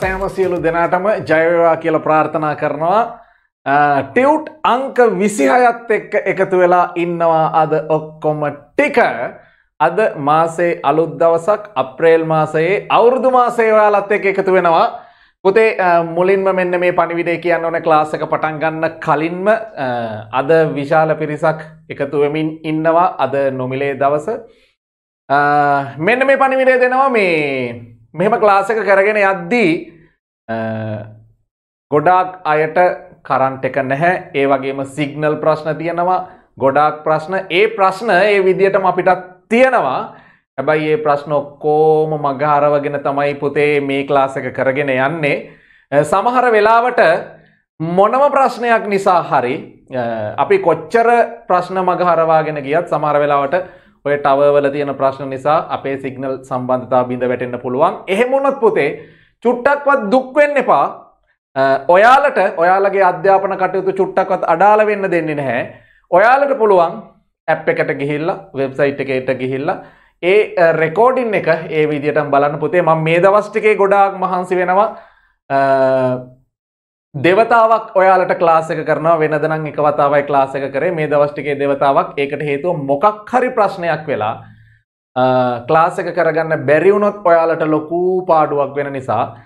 සෑම සියලු දෙනාටම ජයවා කියල ප්‍රාර්ථනා කරනවා ටවට් අංක විසිහයත් එක්ක එකතු වෙලා ඉන්නවා අද ඔක්කොම ටික අද මාසේ අලුත් දවසක් අප්‍රේල් මාසයේ අවුරුදු මාසේවාලත් එක් එකතු වෙනවා පුතේ මුලින්ම මෙන්න මේ පනිවිඩේ කියන්න ඕන ක්ලාසක පටන් ගන්න කලින්ම අද විශාල පිරිසක් එකතුවමින් ඉන්නවා අද නොමිලේ දවස මෙන්න මේ පනිවිඩේ දෙනවා මේ මෙම ක්ලාසක කරගෙන යද්දී ගොඩාක් අයට කරන්ට එක නැහැ ඒ වගේම සිගනල් ප්‍රශ්න තියෙනවා ගොඩාක් ප්‍රශ්න ඒ ප්‍රශ්න ඒ විදිහටම අපිටත් තියෙනවා හැබැයි ඒ ප්‍රශ්න ඔක්කෝම මගහරවගෙන තමයි පුතේ මේ ක්ලාසක කරගෙන යන්නේ සමහර වෙලාවට මොනම ප්‍රශ්නයක් නිසා හරි අපි කොච්චර ප්‍රශ්න මගහරවාගෙන ගියත් සමහර වෙලාවට ඔය ටවවල තියෙන ප්‍රශ්න නිසා අපේ සිගනල් සම්බන්ධතා බිඳ වැටෙන්න්න පුළුවන් එහෙමුණොත් පුතේ චුට්ටක්වත් දුක්වෙන්න එපා ඔයාලට ඔයාලගේ අධ්‍යාපන කටයුතු චුට්ටක්වත් අඩාල වෙන්න දෙන්නේ නැහැ ඔයාලට පුළුවන් ඇප් එකට ගිහිල්ලා වෙබ්සයිට් එකට ගිහිල්ලා ඒ රෙකෝඩින් එක ඒ විදිට බලන්න පුතේ ම මේ දවස්ටිකේ ගොඩාක් මහන්සි වෙනවා දෙවතාවක් ඔයාලට ක්ලාස එක කරන වෙනදනම් එක වතාවයි ක්ලාස එක කරේ මේ දවස්ටිකේ දෙවතාවක් ඒකට හේතුව මොකක් හරි ප්‍රශ්නයක් වෙලා ක්ලාස එක කරගන්න බැරිවුණොත් ඔයාලට ලොකු පාඩුවක් වෙන නිසා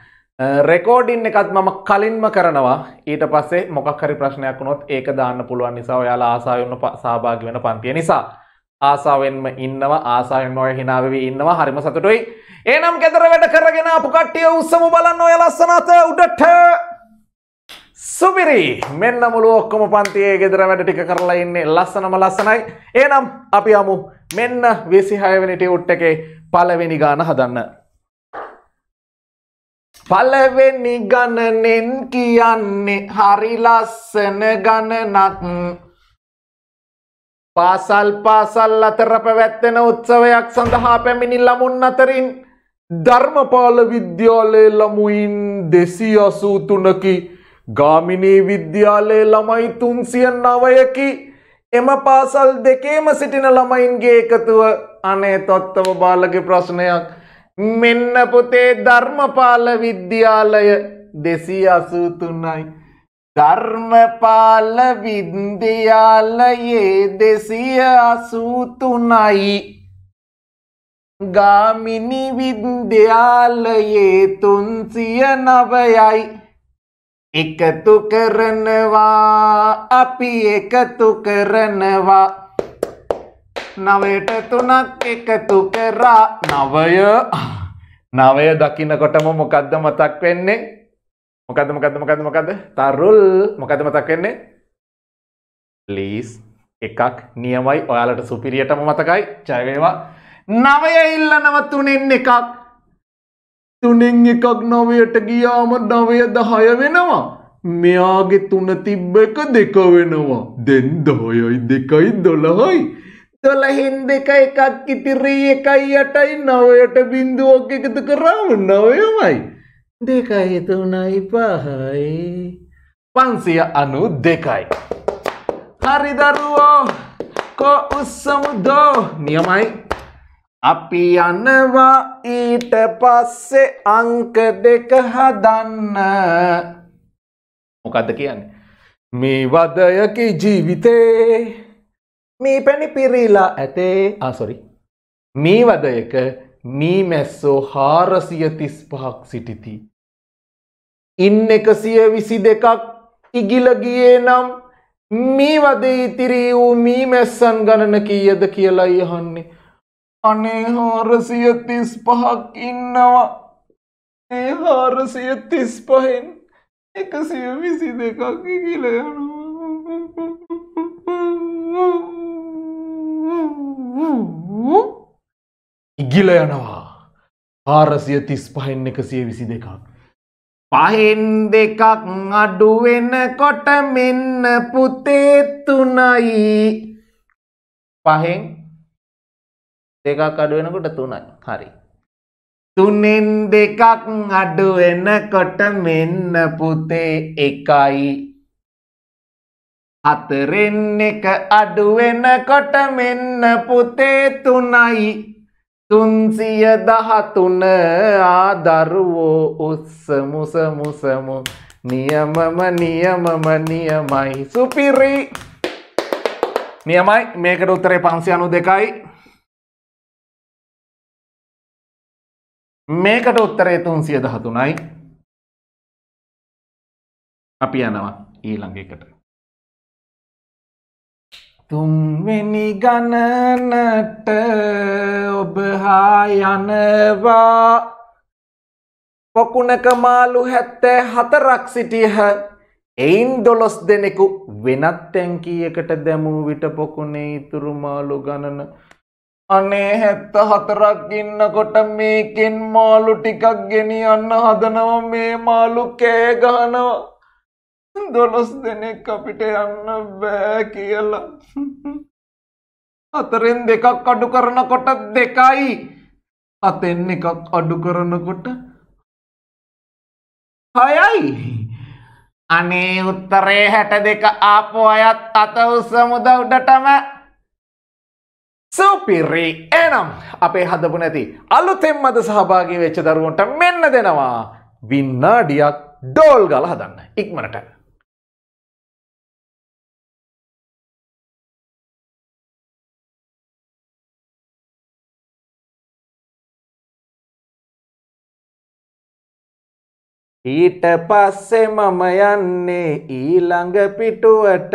රෙකෝඩින් එකත් මම කලින්ම කරනවා ඊට පස්සේ මොකක් හරි ප්‍රශ්නයක් වුණොත් ඒක දාන්න පුළුවන් නිසා ඔයාලා ආසාවෙන්ම සහභාගි වෙන පන්තිය නිසා ආසාවෙන්ම ඉන්නවා ආසාවෙන්ම ඔය හිනාවෙවි ඉන්නවා හරිම සතුටුයි එහෙනම් ගෙදර වැඩ කරගෙන ආපු කට්ටිය උස්සමු බලන්න ඔය ලස්සනත උඩට සුපිරි මෙන්න මුළුව ඔක්කොම පන්තියේ ගෙදර වැඩ ටික කරලා ඉන්නේ ලස්සනම ලස්සනයි. එහෙනම් අපි යමු මෙන්න 26 වෙනි ටියුට් එකේ පළවෙනි ගාන හදන්න. පළවෙනි ගණනෙන් කියන්නේ හරි ලස්සන ගණනක්. පාසල් පාසල් අතර පැවැත්වෙන උත්සවයක් සඳහා පැමිණි ළමුන් අතරින් ධර්මපාල විද්‍යාලයේ ළමුයින් 283කි ගාමිණී විද්‍යාලයේ ළමයි තුන්සියන් නවයකි එම පාසල් දෙකේම සිටින ළමයින්ගේ එකතුව අනේ තොත්තව බාලගේ ප්‍රශ්නයක් මෙන්න පොතේ ධර්මපාල විද්‍යාලය දෙසී අසූතුන්නයි. ධර්මපාල විද්‍යාලයේ දෙසිය අසූතුනයි. ගාමිණි විද්‍යාලයේ තුන්සිය නවයයි. එකතු කරනවා අපි එකතු කරනවා නවයට තුනක් එකතු කරා නවය නවය දකින්නකොටම මොකක්ද මතක් වෙන්නේ මොකද මොකද මොකද මොකද තරුල් මොකද මතක් වෙන්නේ ලීස් එකක් නියමයි ඔයාලට සුපිරියටම මතකයි ජයවේවා නවය ඉල්ලනව තුනෙන් එකක් තුනෙන් එකක් නවයට ගියාම නවය දහය වෙනවා. මෙයාගේ තුන තිබ්බ එක දෙක වෙනවා. දෙන් දහයයි දෙකයි දොළහයි. දොළහෙන් දෙක එකක් ඉතිරී එකයි යටයි නවයට බින්දුවක් එකතු කරාම නවයමයි. දෙකයි තුනයි පහයි. පන්සිය අනු දෙකයි. හරිදරුවෝ කෝ උස්සමුදෝ නියමයි අපි යනවා ඊට පස්සෙ අංක දෙක හදන්න මොකක්ද කියන්නේ මේ වදයකි ජීවිතේ මේ පැණි පිරීලා ඇතේ ආසොරි මේ වදයක මී මැස්සෝ හාරසිය තිස් පහක් සිටිති ඉන්න එකසිය විසි දෙකක් ඉගිලගියේ නම් මේ වදේ ඉතිරී වූ මී මැස්සන් ගණන කීයද කියලා යහන්නේ අනේ හාරසිය තිස් පහක් ඉන්නවා ඒ හාරසිය තිස් පහෙන් එකසිය විසි දෙකක් කියල යනවා ඉගිල යනවා හාරසිය තිස් පහෙන් එකසිය විසි දෙකක් පහෙන් දෙකක් අඩුවෙන කොට මෙන්න පුතේ තුනයි පහෙන් දෙකක් අඩු වෙනකොට තුනයි හරි තුනෙන් දෙකක් අඩු වෙනකොට මෙන්න පුතේ එකයි හතරෙන් එක අඩු වෙනකොට මෙන්න පුතේ තුනයි තුන්සිය දහතුන ආදරුවෝ උස්ස මුස මුසමු නියමම නියමම නියමයි සුපිරි නියමයි මේකට උත්තරේ පන්සි අනු දෙකයි මේකට උත්තරේ තුන්සිය දහතුනයි අපි යනවා ඊළඟකට තුන්වෙනි ගණනට ඔබහා යනවා පොකුණක මාලු හැත්තෑ හතරක් සිටියහ එයින් දොළොස් දෙනෙකු වෙනත් තැන්කීයකට දැමූ විට පොකුණේ ඉතුරු මාලු ගණන අනේ හැත්ත හතරක් ඉන්නකොට මේකෙන් මාලු ටිකක් ගෙනියන්න හදනව මේ මාලු කෑගහනවා දොළොස් දෙනෙක් අපිට යන්න බෑ කියලා අතරෙන් දෙකක් අඩු කරනකොට දෙකයි අතෙන් එකක් අඩු කරනකොට හයයි අනේ උත්තරේ හැට දෙක ආපු අයත් අත උස්සමුද උඩටම සුපිරි එනම් අපේ හදපු නැති අලුතෙම් අද සහභාගී වෙච්ච දරුවන්ට මෙන්න දෙනවා වින්නාඩියක් ඩෝල් ගල හදන්න ඉක්මනට ඊට පස්සේ මම යන්නේ ඊළඟ පිටුවට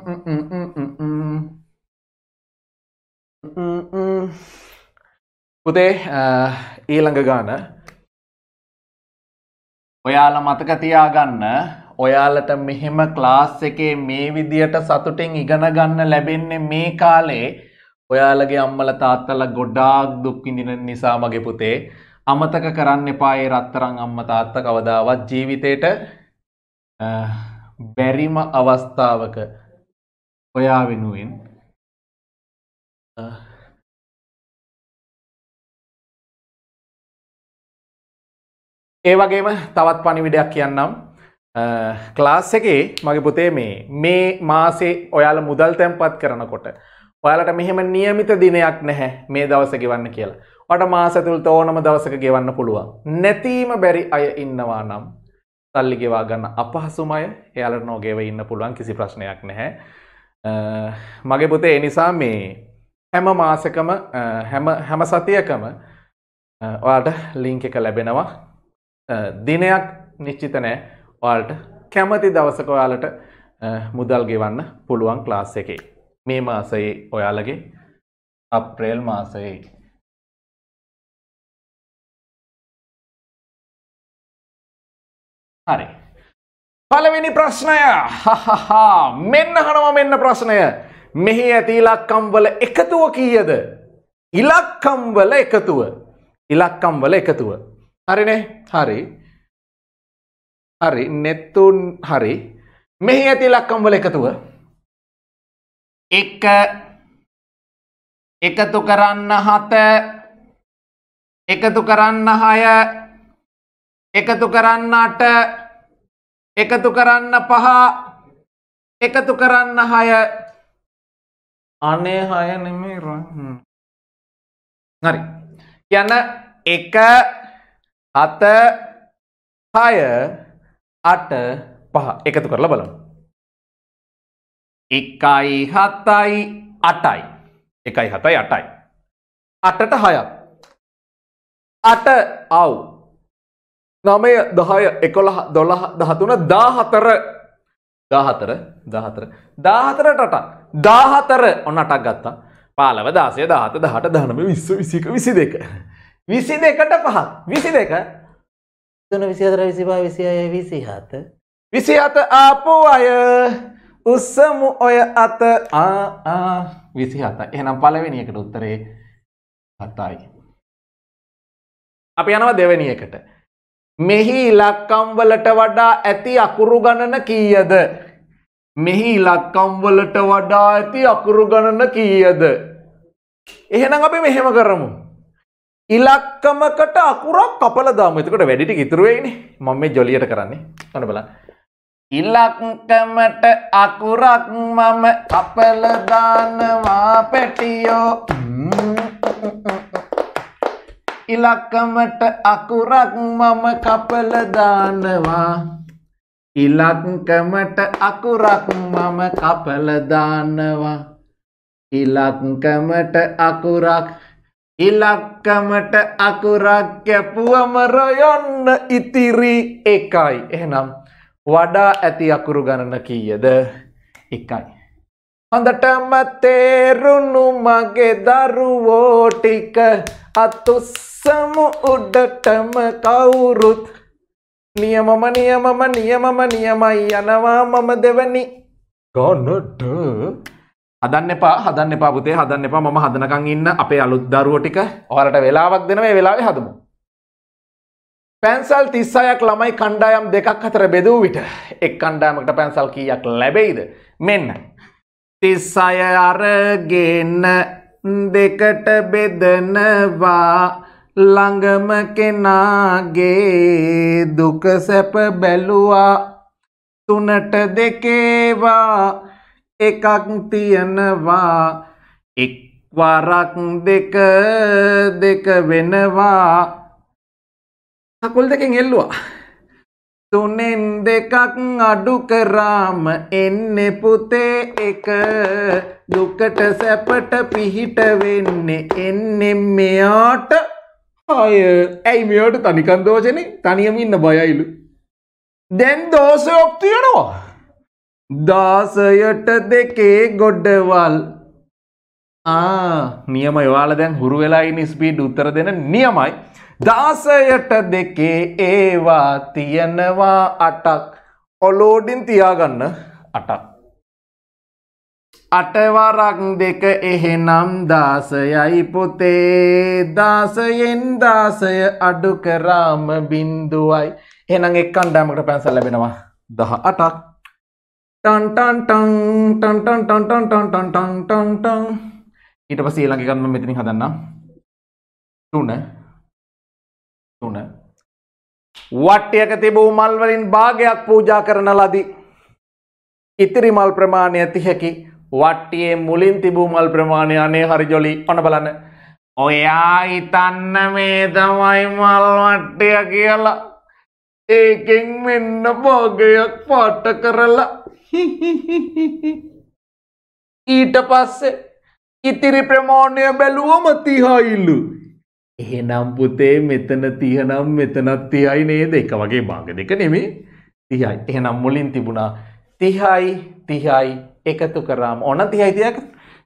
පුතේ ඊළඟ ගාන ඔයාල මතක තියාගන්න ඔයාලට මෙහෙම ක්ලාස් එකේ මේ විදියට සතුටින් ඉගෙන ගන්න ලැබෙන්නේ මේ කාලේ ඔයාලගේ අම්මල තාත්තල ගොඩාක් දුක් විඳින නිසා මගේ පුතේ අමතක කරන්න එපා ඒ රත්තරන් අම්ම තාත්ත කවදාවත් ජීවිතේට බැරිම අවස්ථාවක ඔයා වෙනුවෙන් uh, ඒ වගේම තවත් පණිවිඩයක් කියන්නම් äh, ක්ලාස් එකේ මගේ පුතේ මේ මේ මාසේ ඔයාල මුදල් තැන්පත් කරනකොට ඔයාලට මෙහෙම නියමිත දිනයක් නැහැ මේ දවස ගෙවන්න කියලා වට මාසතුල් ඕනම දවසක ගෙවන්න පුළුවන් නැතිීම බැරි අය ඉන්නවා නම් තල්ලි ගෙවා ගන්න අපහසුමය එයාලට නෝගෙව ඉන්න පුළුවන් කිසි ප්‍රශ්නයක් නැහැ äh, මගේ පුතේ එනිසා මේ හැම මාසකම හැම සතියකම ඔයාට ලිංක එක ලැබෙනවා දිනයක් නිශ්චිත නෑ ඔයාලට කැමති දවසක ඔයාලට මුදල් ගෙවන්න පුළුවන් ක්ලාස් එකේ මේ මාසයේ ඔයාලගේ අප්‍රේල් මාසයේ හරි පලවෙනි ප්‍රශ්නය මෙන්න හනවා මෙන්න ප්‍රශ්නය මෙහි ඇති ඉලක්කම්වල එකතුව කීයද? ඉලක්කම්වල එකතුව. ඉලක්කම්වල එකතුව. හරිනේ? හරි. හරි. නෙත්තුන් හරි. මෙහි ඇති ඉලක්කම්වල එකතුව. එක එකතු කරන්න හත එකතු කරන්න හය එකතු කරන්න අට එකතු කරන්න පහ එකතු කරන්න හය අනේ හය නෙමේ හරි කියන්න එක අත හය අට පහ එකතු කරලා බලමු එකයි හතයි අටයි එකයි හතයි අටයි අටට හයක් අට අව් නමය දහය එකොළ දොළහ දහතුන දා හතර දාහතර දාහතර දාහතර ටටක් දාහතර ඔන්න අටක් ගත්තා පාලව දාසය දාහත දහට දහනම විස්ස විසික විසි දෙක විසි දෙකට පහත් විසි දෙක තුන විසිතර විසිපා විසි අය විසි හත විසි අත ආපු අය උස්සමු ඔය අත ආආ විසි හත එහනම් පලවෙනියකට උත්තරේ හතායි අපි යනවා දෙවැනියකට මෙහි ඉලක්කම් වලට වඩා ඇති අකුරු ගණන කීයද? මෙහි ඉලක්කම් වලට වඩා ඇති අකුරු ගණන කීයද? එහෙනම් අපි මෙහෙම කරමු. ඉලක්කමකට අකුරක් කපලා දාමු. එතකොට වැඩි ටික ඉතුරු වෙයිනේ. මම මේ ජොලියට කරන්නේ. අන්න බලන්න. ඉලක්කමට අකුරක් මම කපලා දානවා පැටියෝ. ඉලක්කමට අකුරක් මම කපල දානවා ඉලක්කමට අකුරක් මම කපල දානවා ඉලක්කමට අකුරක් ඉලක්කමට අකුරක් කැපුවම රොයන්න ඉතිරි එකයි එහෙනම් වඩා ඇති අකුරු ගණන කීයද එකයි හොඳටම තේරුණු මගේ දරුවෝ ටික අතුස්සමු උඩටම කවුරුත් නියමම නියමම නියමම නියමයි යනවා මම දෙවනි ගොනට හදන්න එපා හදන්න එපා පුතේ හදන්න එපා මම හදනකන් ඉන්න අපේ අලුත් දරුවෝ ටික ඔයාලට වෙලාවක් දෙනවා ඒ වෙලාවේ හදමු පැන්සල් 36ක් ළමයි කණ්ඩායම් දෙකක් අතර බෙදූ විට එක් කණ්ඩායමකට පැන්සල් කීයක් ලැබෙයිද මෙන්න තිස්සය අරගෙන දෙකට බෙදනවා ළඟම කෙනාගේ දුක සැප බැලුවා තුනට දෙකේවා එකක් තියනවා එක්වරක් දෙක දෙක වෙනවා සකුල් දෙකෙන් එල්ලුවා තුනෙන් දෙකක් අඩු කරාම එන්නේ පුතේ එක දුකට සැපට පිහිට වෙන්නේ එන්නේ මෙයාට අය ඇයි මෙයාට තනිකන් දෝෂනේ තනියම ඉන්න බයයිලු දැන් දෝෂයක් තියෙනවා දාසයට දෙකේ ගොඩවල් ආ නියම ඔයාලා දැන් හුරු වෙලා ඉන්න ස්පීඩ් උත්තර දෙන නියමයි දාසයට දෙකේ ඒවා තියෙනවා අටක් ඔලෝඩින් තියාගන්න අටක් අටවරක් දෙක එහෙනම් දාසයයි පොතේ දාසයෙන් දාසය අඩු කරාම බින්දුවයි එහෙනම් එක් කණ්ඩායමකට පැන්සල් ලැබෙනවා දහ අටක් ටන් ටන් ටන් ටන් ටන් ටන් ටන් ටන් ටන් ටන් ටන් ටන් ඊට පස්සේ ඊළඟ එකක් මම මෙතනින් හදන්නම් තුන වට්ටයක තිබූ මල්වලින් භාගයක් පූජා කරන ලදී. ඉතිරි මල් ප්‍රමාණය තිහැකි වට්ටියේ මුලින් තිබූ මල් ප්‍රමාණය අනේ හරි ජොලි ඔන බලන්න. ඔයා හිතන්න මේ තමයි මල් වට්ටය කියලා. ඒකෙන් මෙන්න භාගයක් පාට කරලා ඊට පස්සේ ඉතිරි ප්‍රමාණය බැලුවම තිහායිල්ලු. එහෙනම් පුතේ මෙතන තියනම් මෙතනත් තියයි නේද එක වගේ භාග දෙක නෙමේ තියයි එහෙනම් මුලින් තිබුණා තිහයි තිහයි එකතු කරාම ඕන තිහයි තියක්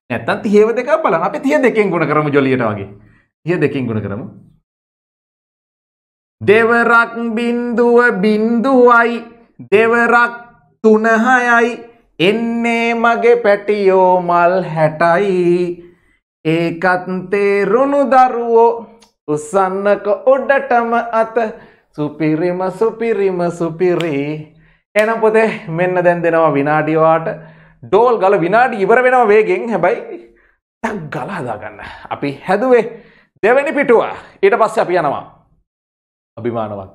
නැත්තම් තිහේව දෙක බලන්න අපි තිය දෙකෙන් ගුණ කරමු ජොලියට වගේ තිය දෙකෙන් ගුණ කරමු දෙවරක් බින්දුව බින්දුවයි දෙවරක් තුනහයයි එන්නේ මගේ පැටියෝ මල් හැටයි ඒකත් තේරුණු දරුවෝ උස්සන්නක උඩටම අත සුපිරිම සුපිරිම සුපිරි එනම් පොතේ මෙන්න දැන් දෙනවා විනාඩිවාට ඩෝල් ගල විනාඩි ඉවර වෙනවා වේගෙන් හැබැයි තක් ගලාදාගන්න අපි හැදුවේ දෙවැනි පිටුව ඊට පස්ස අපි යනවා අභිමානවත්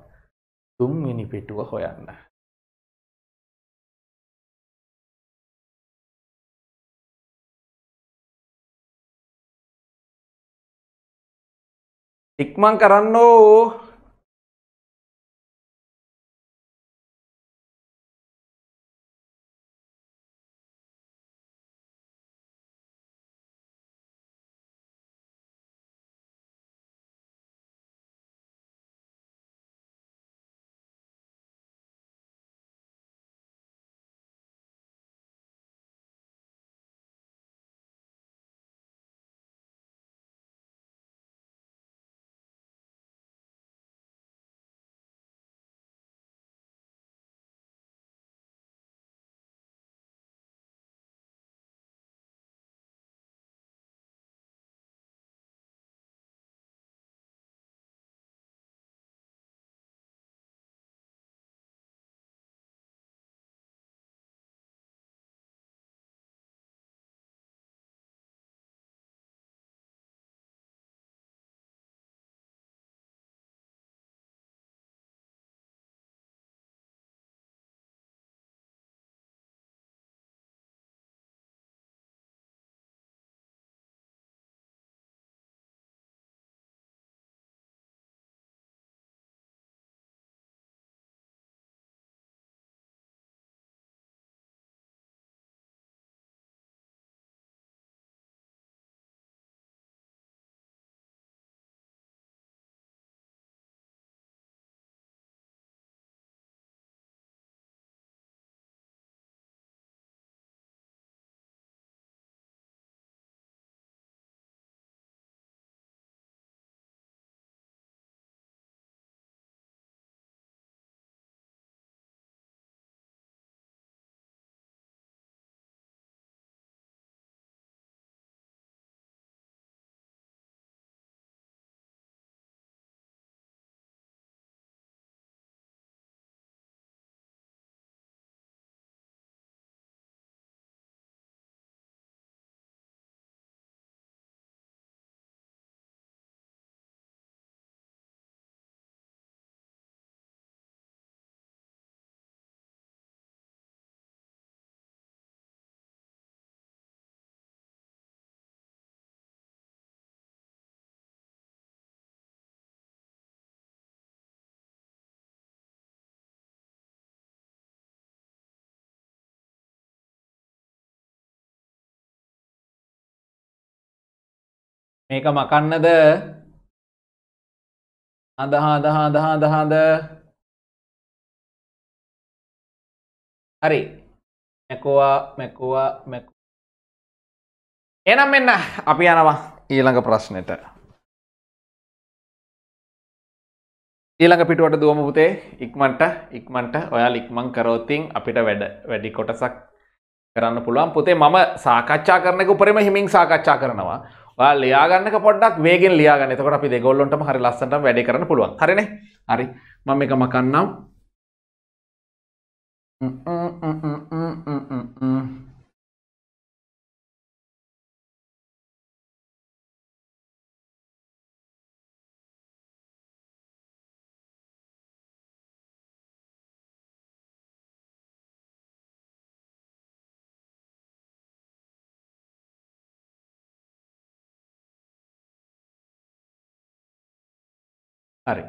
තුන්වෙනි පිටුව හොයන්න ඉක්මන් කරන්න ඕ මේක මකන්නද අදහා දහා දහා දහාද හරි මැකෝවා මැකෝවා මැක එනම් මෙන්න අපි යනවා ඊළඟ ප්‍රශ්නයට ඊළඟ පිටුවට දුවම පුතේ ඉක්මන්ට ඉක්මන්ට ඔයා ඉක්මං කරෝතින් අපිට වැඩ වැඩි කොටසක් කරන්න පුළුවන් පුතේ මම සාකච්ඡා කරනක උපරම හිමින් සාකච්ඡා කරනවා ලියාගන්නක පොඩක් වේගෙන් ලියාගන්න එතකොට අපි දෙගොල්ලොන්ට හරි ලස්සට වැඩ කරන පුළුවන් හරින හරි මම එක මකන්නම් හරි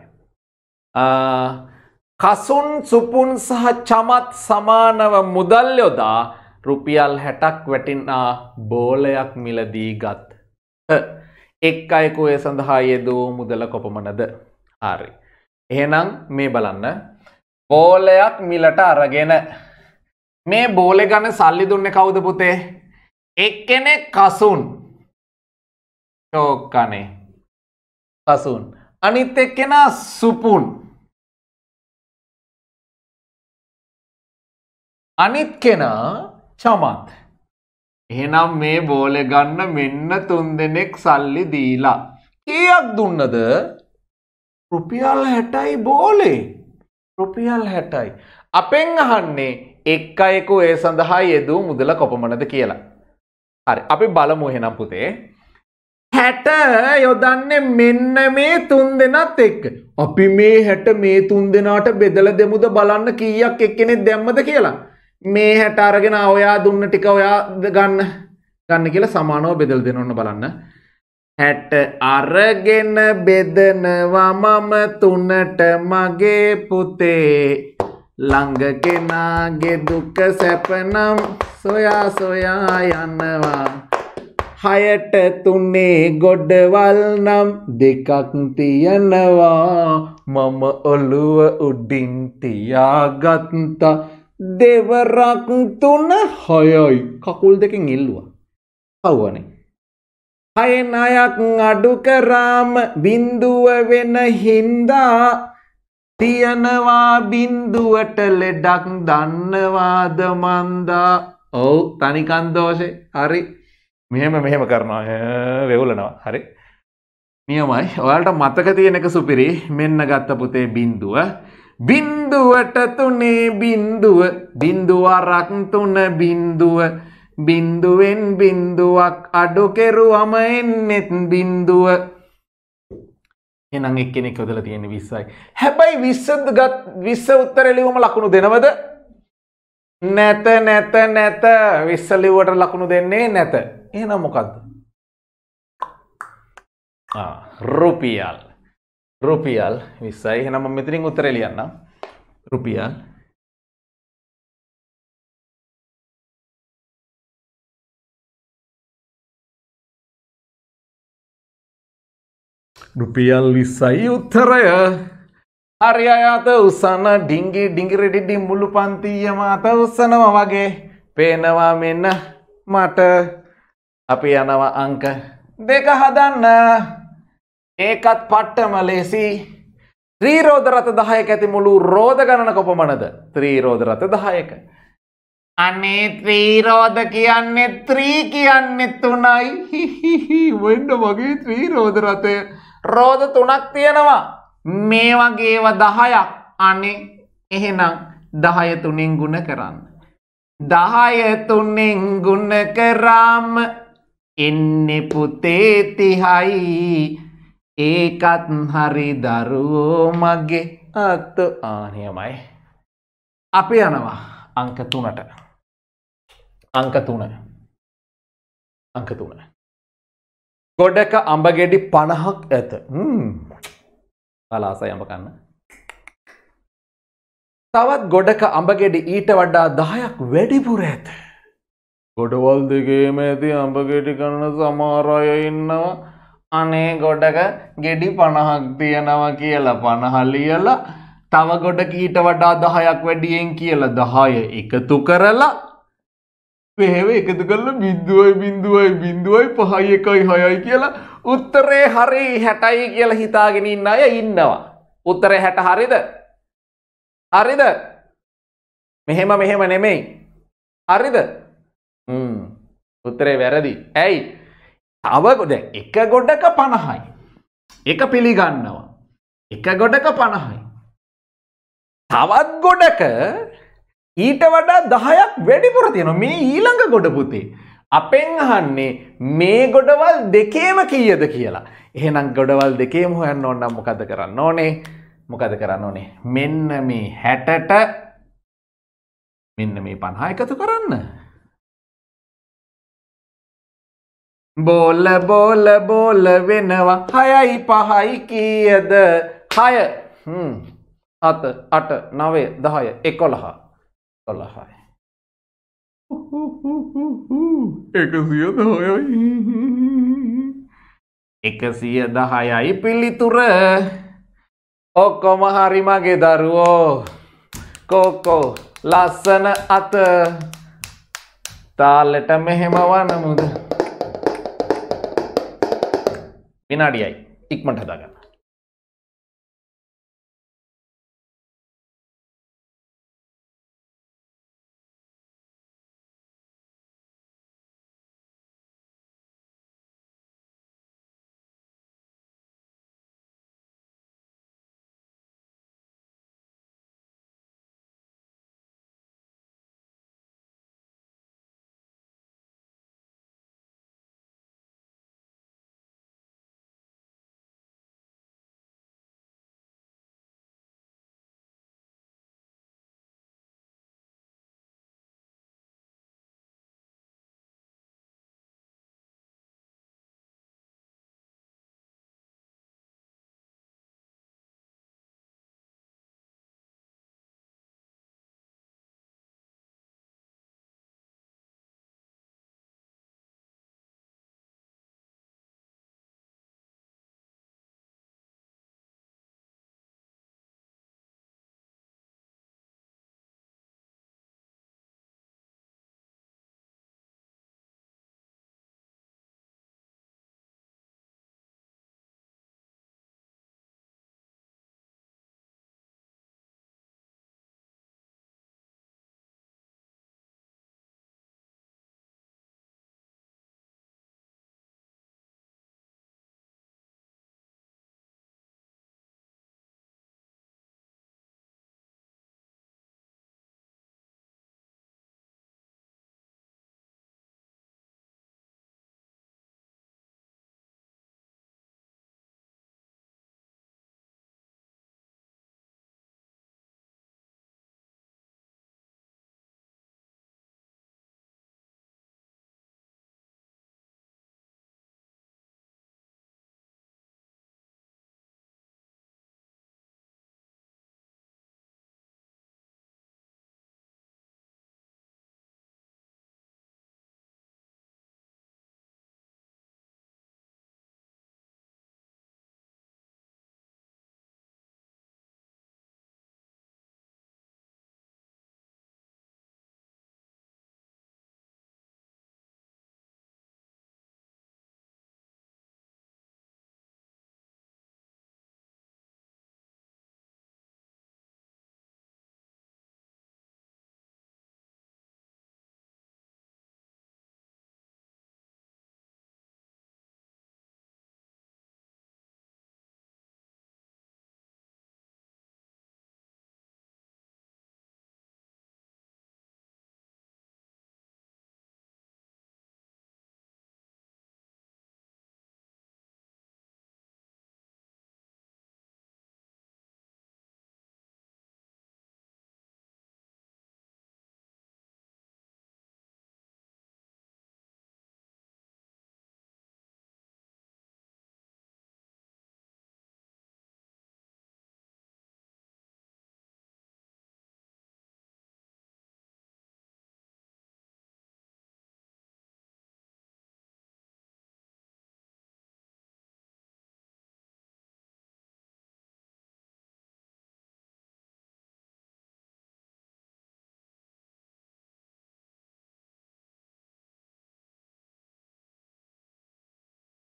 කසුන් සුපුන් සහ චමත් සමානව මුදල් යොදා රුපියල් හැටක් වැටිනා බෝලයක් මිලදී ගත් එක් අයකු ඒ සඳහා යෙදූ මුදල කොපමනද ආරි. එහෙනම් මේ බලන්න බෝලයක් මිලට අරගෙන මේ බෝලෙ ගන සල්ලි දුන්න කවුද පුතේ එක්කෙනෙ කසුන් චෝකනේ කසුන් අනිත් එක්කෙනා සුපුන් අනිත් කෙනා චමත් එහෙනම් මේ බෝලෙ ගන්න මෙන්න තුන් දෙනෙක් සල්ලි දීලා කීයක් දුන්නද රුපියල් හැටයි බෝලේ රුපියල් හැටයි අපෙන් අහන්නේ එක් අයෙකු ඒ සඳහා යෙදූ මුදල කොපමණද කියලා හරි අපි බලමු එහෙනම් පුතේ හැට යොදන්නේ මෙන්න මේ තුන් දෙනත් එක්ක. අපි මේ හැට මේ තුන් දෙනාට බෙදල දෙමුද බලන්න කීයක් එක්කෙනෙක් දැම්මද කියලා. මේ හැට අරගෙන ඔයා දුන්න ටික ඔයා ගන්න ගන්න කියලා සමානව බෙදල් දෙනොන්න බලන්න. හැට අරගෙන බෙදනවා මම තුනට මගේ පුතේ. ළඟ කෙනාගේ දුක සැපනම් සොයා සොයා යනවා. හයට තුන්නේ ගොඩවල් නම් දෙකක් තියනවා මම ඔළුව උඩින් තියාගත්තා දෙවරක් තුන හොයයි කකුල් දෙකින් ඉල්ලුවා කව්වනේ හයෙන් අයක් අඩු කරාම බින්දුව වෙන හින්දා තියනවා බින්දුවට ලෙඩක් දන්නවාද මන්දා ඔව් තනිකන් දෝෂේ හරි මෙහෙම මෙහෙම කරනවා වෙවුලනවා හරි නියමයි ඔයාලට මතක තියෙනක සුපිරි මෙන්න ගත්ත පුතේ බින්දුව බින්දුවට තුනේ බින්දුව බින්දුවරක් තුන බින්දුව බින්දුවෙන් බින්දුවක් අඩු කෙරුවම එන්නෙත් බින්දුව එනම් එක්කෙනෙක් යොදලා තියෙන්නේ 20යි. හැබැයි 20 ගත් 20 උත්තර ලියුම ලකුණු දෙනවද? නැත නැත නැත 20 ලියුවට ලකුණු දෙන්නේ නැත. එහෙනම් මොකක්ද රුපියල් රුපියල් විස්සයි එහෙනම් මම මෙතනින් උත්තරේ ලියන්නම් රුපියල් රුපියල් විස්සයි උත්තරය අරියාත උසන ඩිංගි ඩිංගිරෙඩිඩි මුළු පන්තියම අත උස්සනව වගේ පේනවා මෙන්න මට අපි යනවා අංක දෙක හදන්න ඒකත් පට්ටම ලෙසි ත්‍රීරෝධරත දහයක ඇති මුළු රෝධ ගණන කොපමනද ත්‍රීරෝධරත දහයක. අනේ ත්‍රීරෝධ කියන්නේ ත්‍රී කියන්නේ තුනයි වඩ වගේ ත්‍රීරෝධරතය රෝධ තුනක් තියෙනවා මේ වගේව දහයක් අනේ එහෙනම් දහය තුනෙන් ගුණ කරන්න. දහය තුනෙන් ගුණ කරාම එන්නෙ පුතේ තිහයි ඒකත් හරි දරුවෝ මගේ අත්ත ආනයමයි අපි යනවා අංක තුනට අංක තුන අංක තුන ගොඩක අඹගෙඩි පණහක් ඇත පලාසයි අඹ කන්න තවත් ගොඩක අඹගෙඩි ඊට වඩා දහයක් වැඩිපුර ඇත ගොඩවල් දෙකේම ඇති අඹ ගෙඩි කන්න සමහර අය ඉන්නවා අනේ ගොඩක ගෙඩි 50ක් තියනවා කියලා 50 ලියලා තව ගොඩ කීට වඩා 10ක් වැඩියෙන් කියලා 10 එකතු කරලා මෙහෙම එකතු කරලා 0.0.0.5 1යි 6යි කියලා උත්තරේ හරි 60යි කියලා හිතාගෙන ඉන්න අය ඉන්නවා. උත්තරේ 60 හරිද? හරිද? මෙහෙම මෙහෙම නෙමෙයි. හරිද? උත්තරේ වැරදි. ඇයි? අවගොඩ එක ගොඩක පණහයි. එක පිළිගන්නවා. එක ගොඩක පණහයි. තවත් ගොඩක ඊට වඩා දහයක් වැඩිපුර තියෙන මේ ඊළඟ ගොඩ පුතේ. අපෙන් අහන්නේ මේ ගොඩවල් දෙකේම කීයද කියලා. එහෙනම් ගොඩවල් දෙකේම හොයන්න ඕනම් මොකද කරන්න ඕනේ? මොකද කරන්න ඕනේ? මෙන්න මේ 60ට මෙන්න මේ 50 එකතු කරන්න. බෝල බෝල බෝල වෙනවා හයයි පහයි කියද හය අත අට නවේ දහය එකොළහා කොළහයි එකසිය දහයයි එකසිය දහයයි පිළිතුර ඔක්කොම හරි මගේ දරුවෝ කෝකෝ ලස්සන අත තාලෙට මෙහෙම වනමුද पिनाड़ी आई एक मिनट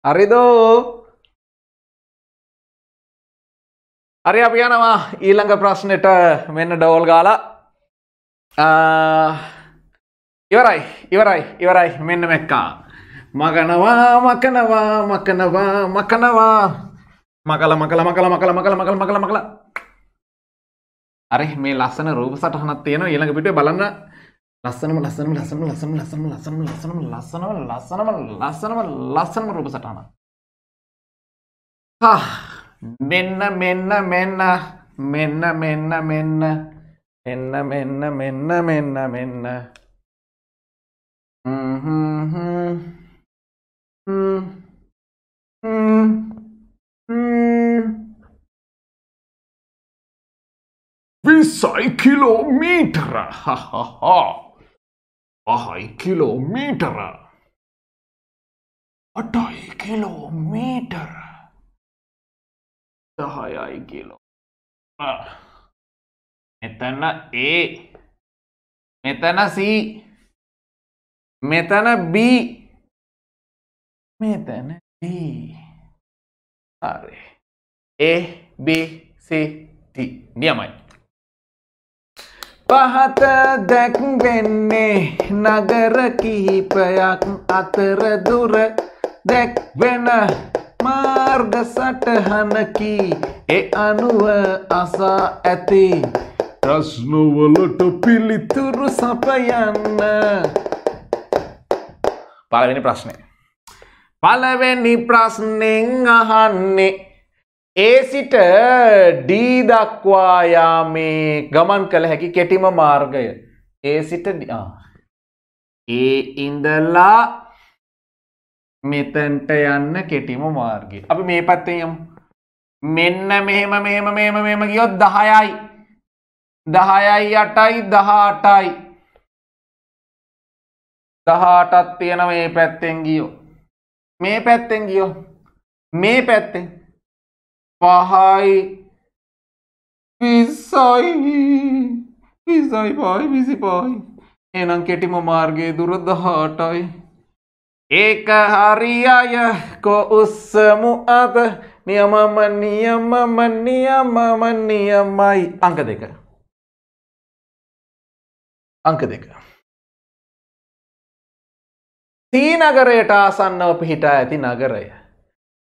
හරිදෝ හරි අපි යනවා ඊළඟ ප්‍රශ්නෙට මෙන්න ඩෝල් ගාලා ඉවරයි ඉවරයි ඉවරයි මෙන්න මෙක්කා මගනවා මකනවා මකනවා මකනවා මකල මකල මකල මකල මකල මකල මකල මකල අරෙ මේ ලස්සන රූප සටහනක් තියෙනවා ඊළඟ පිටුවේ බලන්න ලස්සනම ලස්සනම ලස්සනම ලස්සනම ලස්සනම ලස්සනම ලස්සනම ලස්සනම ලස්සනම ලස්සනම ලස්සනම රූප සටහන මෙන්න මෙන්න මෙන්න මෙන්න මෙන්න මෙන්න එන්න මෙන්න මෙන්න මෙන්න මෙන්න විසයි කිලෝමීටර හහහා අහයි කිලෝමීටර අටයි කිලෝමීටර දහයයි කිලෝ මෙතන ඒ මෙතන සී මෙතන බී මෙතන දී හරි ඒ බේ සේටි නියමයි පහත දැක්වෙන්නේ නගර කිහිපයක් අතර දුර දැක්වෙන මාර්ග සටහනකි ඒ අනුව අසා ඇති ප්‍රශ්නවලට පිළිතුරු සපයන්න පළවෙනි ප්‍රශ්නය පළවෙනි ප්‍රශ්නෙන් අහන්නේ ඒ සිට D දක්වා යාමේ ගමන් කළ හැකි කෙටිම මාර්ගය. ඒ සිට ඒ ඉඳලා මෙතැන්ට යන්න කෙටිම මාර්ගය. අපි මේ පැත්තයම් මෙන්න මෙහෙම මෙහෙම මෙම මෙම ගියොත් දහයයි දහයයි අටයි දහටයි දහටත් තියෙන මේ පැත්තෙන් ගියෝ මේ පැත්තෙන් ගියෝ මේ පැත්තෙන් wahai පිස්සයි පිසයි පායි විසි පායි එනම් කෙටිම මාර්ගයේ දුරදහාටයි ඒක හරියාය කොඋස්සමු අද නියමම නියමම නියමම නියමයි අංක දෙක අංක දෙක සීනගරයට ආසන්නව පිහිටා ඇති නගරය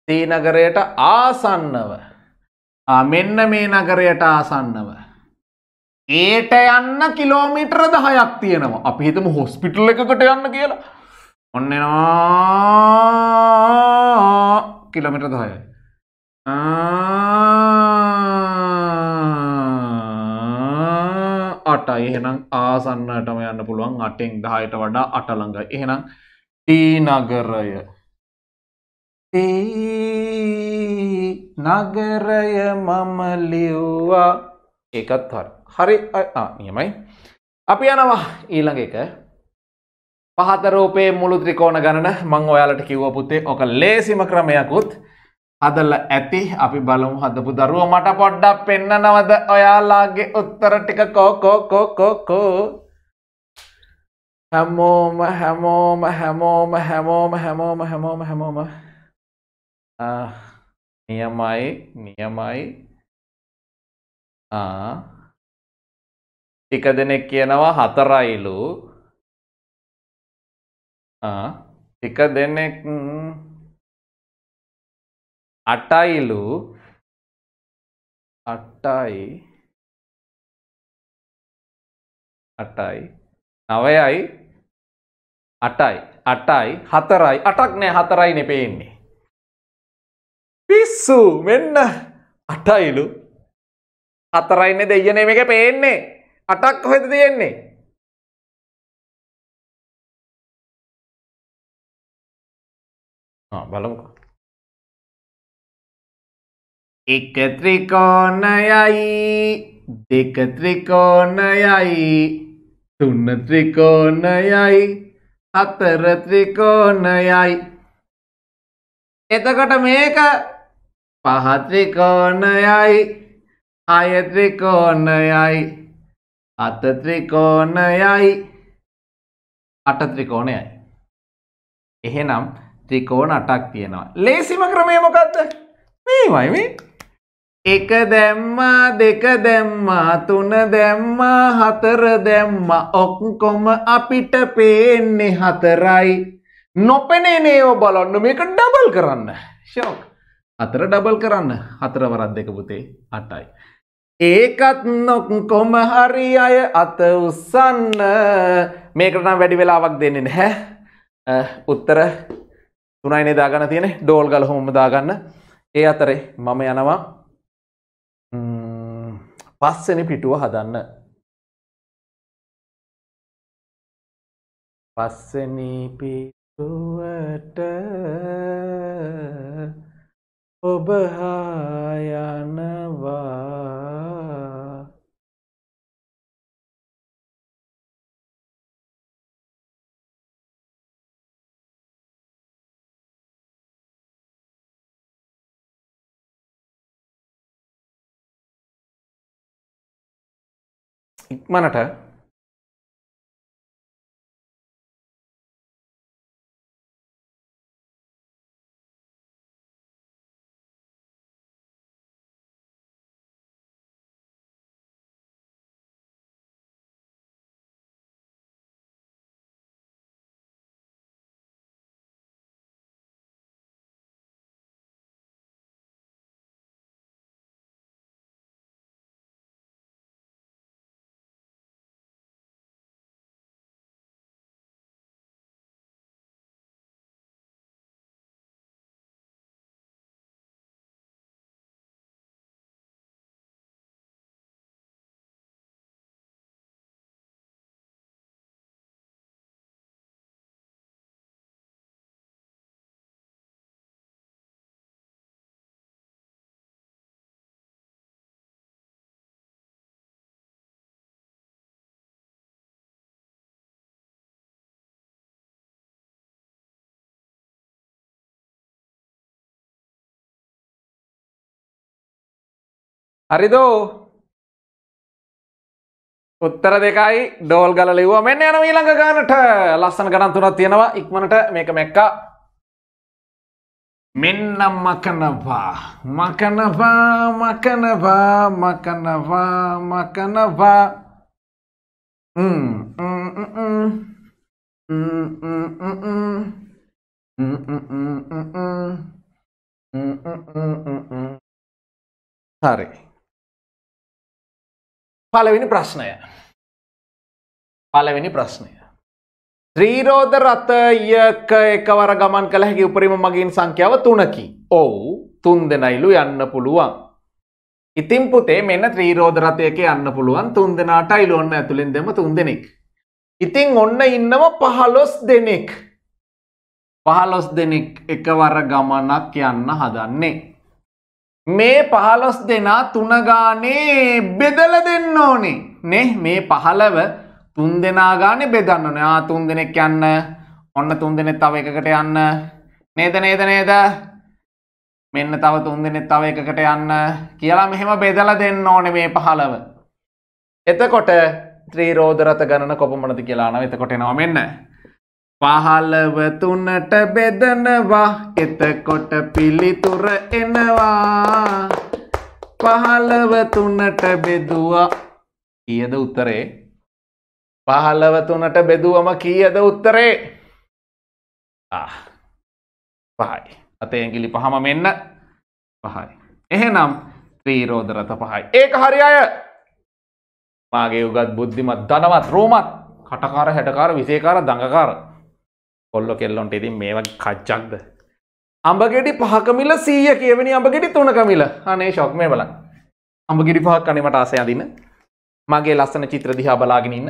තී නගරයට ආසන්නව මෙන්න මේ නගරයට ආසන්නව ඒට යන්න කිලෝමිටර දහයක් තියෙනවා අපි හිතම හොස්පිටල් එකකට යන්න කියලා ඔන්නෙනවා කිලමිට දහය අට එහෙනම් ආසන්නටම යන්න පුළුවන් අටෙන් දහයට වඩා අටළඟ එහෙනම් ටීනගරය නගරය මම ලිව්වා ඒකත් හර හරි නියමයි අපි යනවා ඊළඟ එක පහතරෝපේ මුළු ත්‍රිකෝණ ගණන මං ඔයාලට කිව්ව පුතේ ඕක ලේසිම ක්‍රමයකුත් හදල ඇති අපි බලමු හදපු දරුව මට පොඩ්ඩක් පෙන්නනවද ඔයාලාගේ උත්තර ටික කෝකෝකෝකෝකෝ හැමෝම හැමෝම හැමෝම හැමෝම හැමෝම හැමෝම හැමෝම නියමයි නියමයි ටික දෙනෙක් කියනවා හතරයිලු ටික දෙනෙක් අටයිලු අටයි අටයි නවයයි අටයි අටයි හතරයි අටක් නෑ හතරයි නෙපේන්නේ පිස්සු මෙන්න අටයිලු අතරයින්න දෙයන එක පේන්නේ අටක් කොහෙද තියෙන්නේ බලමුකෝ එක ත්‍රිකෝණයයි දෙක ත්‍රිකෝණයයි තුන ත්‍රිකෝණයයි හතර ත්‍රිකෝණයයි එතකොට මේක පහ ත්‍රිකෝණයයි හය ත්‍රිකෝණයයි අත ත්‍රිකෝණයයි අට ත්‍රිකෝණයයි එහෙනම් ත්‍රිකෝණ අටක් තියෙනවා ලේසිම ක්‍රමය මොකක්ද මේමයි මේ එක දැම්මා දෙක දැම්මා තුන දැම්මා හතර දැම්මා ඔක්කොම අපිට පේන්නේ හතරයි නොපෙනෙනේ ඕ බලන්න මේක ඩබල් කරන්න ශෝක අතර ඩබල් කරන්න හතරවරත් දෙක පුතේ අටයි. ඒකත් නොකොම හරි අය අත උස්සන්න මේකටනම් වැඩි වෙලාවක් දෙන්නේ නැහැ. උත්තර තුනයිනේ දාගන්න තියෙන ඩෝල් ගල හොම දාගන්න ඒ අතරේ මම යනවා පස්සෙන පිටුව හදන්න පස්සනී පිටුවට ඔබ හා යනවා ඉක්මනට හරිදෝ උත්තර දෙකයි ඩෝල් ගල ලිව්ව මෙන්න යන ඊළඟ ගානට ලස්සන ගණන් තුනක් තියෙනවා ඉක්මනට මේක මෙක්කා මෙන්න මකනවා මකනවා මකනවා මකනවා මකනවා හරි පළවෙනි ප්‍රශ්නය පළවෙනි ප්‍රශ්නය ත්‍රීරෝධ රථයක එකවර ගමන් කළ හැකි උපරිම මගින් සංඛ්‍යාව තුනකි. ඔවු තුන් දෙනයිලු යන්න පුළුවන්. ඉතින් පුතේ මෙන්න ත්‍රීරෝධ රථයක යන්න පුළුවන් තුන් දෙනාට අයිලු ඔන්න ඇතුළින් දෙම තුන් දෙනෙක්. ඉතින් ඔන්න ඉන්නම පහලොස් දෙනෙක්. පහලොස් දෙනෙක් එකවර ගමනක් යන්න හදන්නේ. මේ පහලොස් දෙනා තුනගානේ බෙදල දෙන්න ඕනේ නෙ මේ පහලව තුන් දෙනාගානෙ බෙදන්න නයා තුන් දෙනෙක් යන්න ඔන්න තුන් දෙනෙත් තව එකකට යන්න නේද නේද නේද මෙන්න තව තුන් දෙනෙත් තව එකකට යන්න කියලා මෙහෙම බෙදල දෙන්න ඕනේ මේ පහලව එතකොට ත්‍රීරෝධරත ගණන කොපමනති කියලාන එතකොට එනවා මෙන්න පහළව තුනට බෙදනවා එතකොට පිළිතුර එනවා පහළව තුනට බෙදුවා කියද උත්තරේ පහළව තුනට බෙදුවම කියද උත්තරේ පහයි අතේ ඇගිලි පහම මෙන්න පහයි එහෙනම් ත්‍රීරෝධරත පහයි ඒක හරි අය මාගේ උගත් බුද්ධිමත් ධනවත් රෝමත් කටකාර හැටකාර විසේකාර දඟකාර කොල්ල කෙල්ලොන්ට ඉතින් මේවා කච්චක්ද අඹගෙඩි පහකමිල සීය කියවනි අඹගෙඩි තුනකමිල අනේ ශොක් මේ බලන් අඹගෙඩි පහක් කනේ මට ආසය අදින්න මගේ ලස්සන චිත්‍ර දිහා බලාගෙන ඉන්න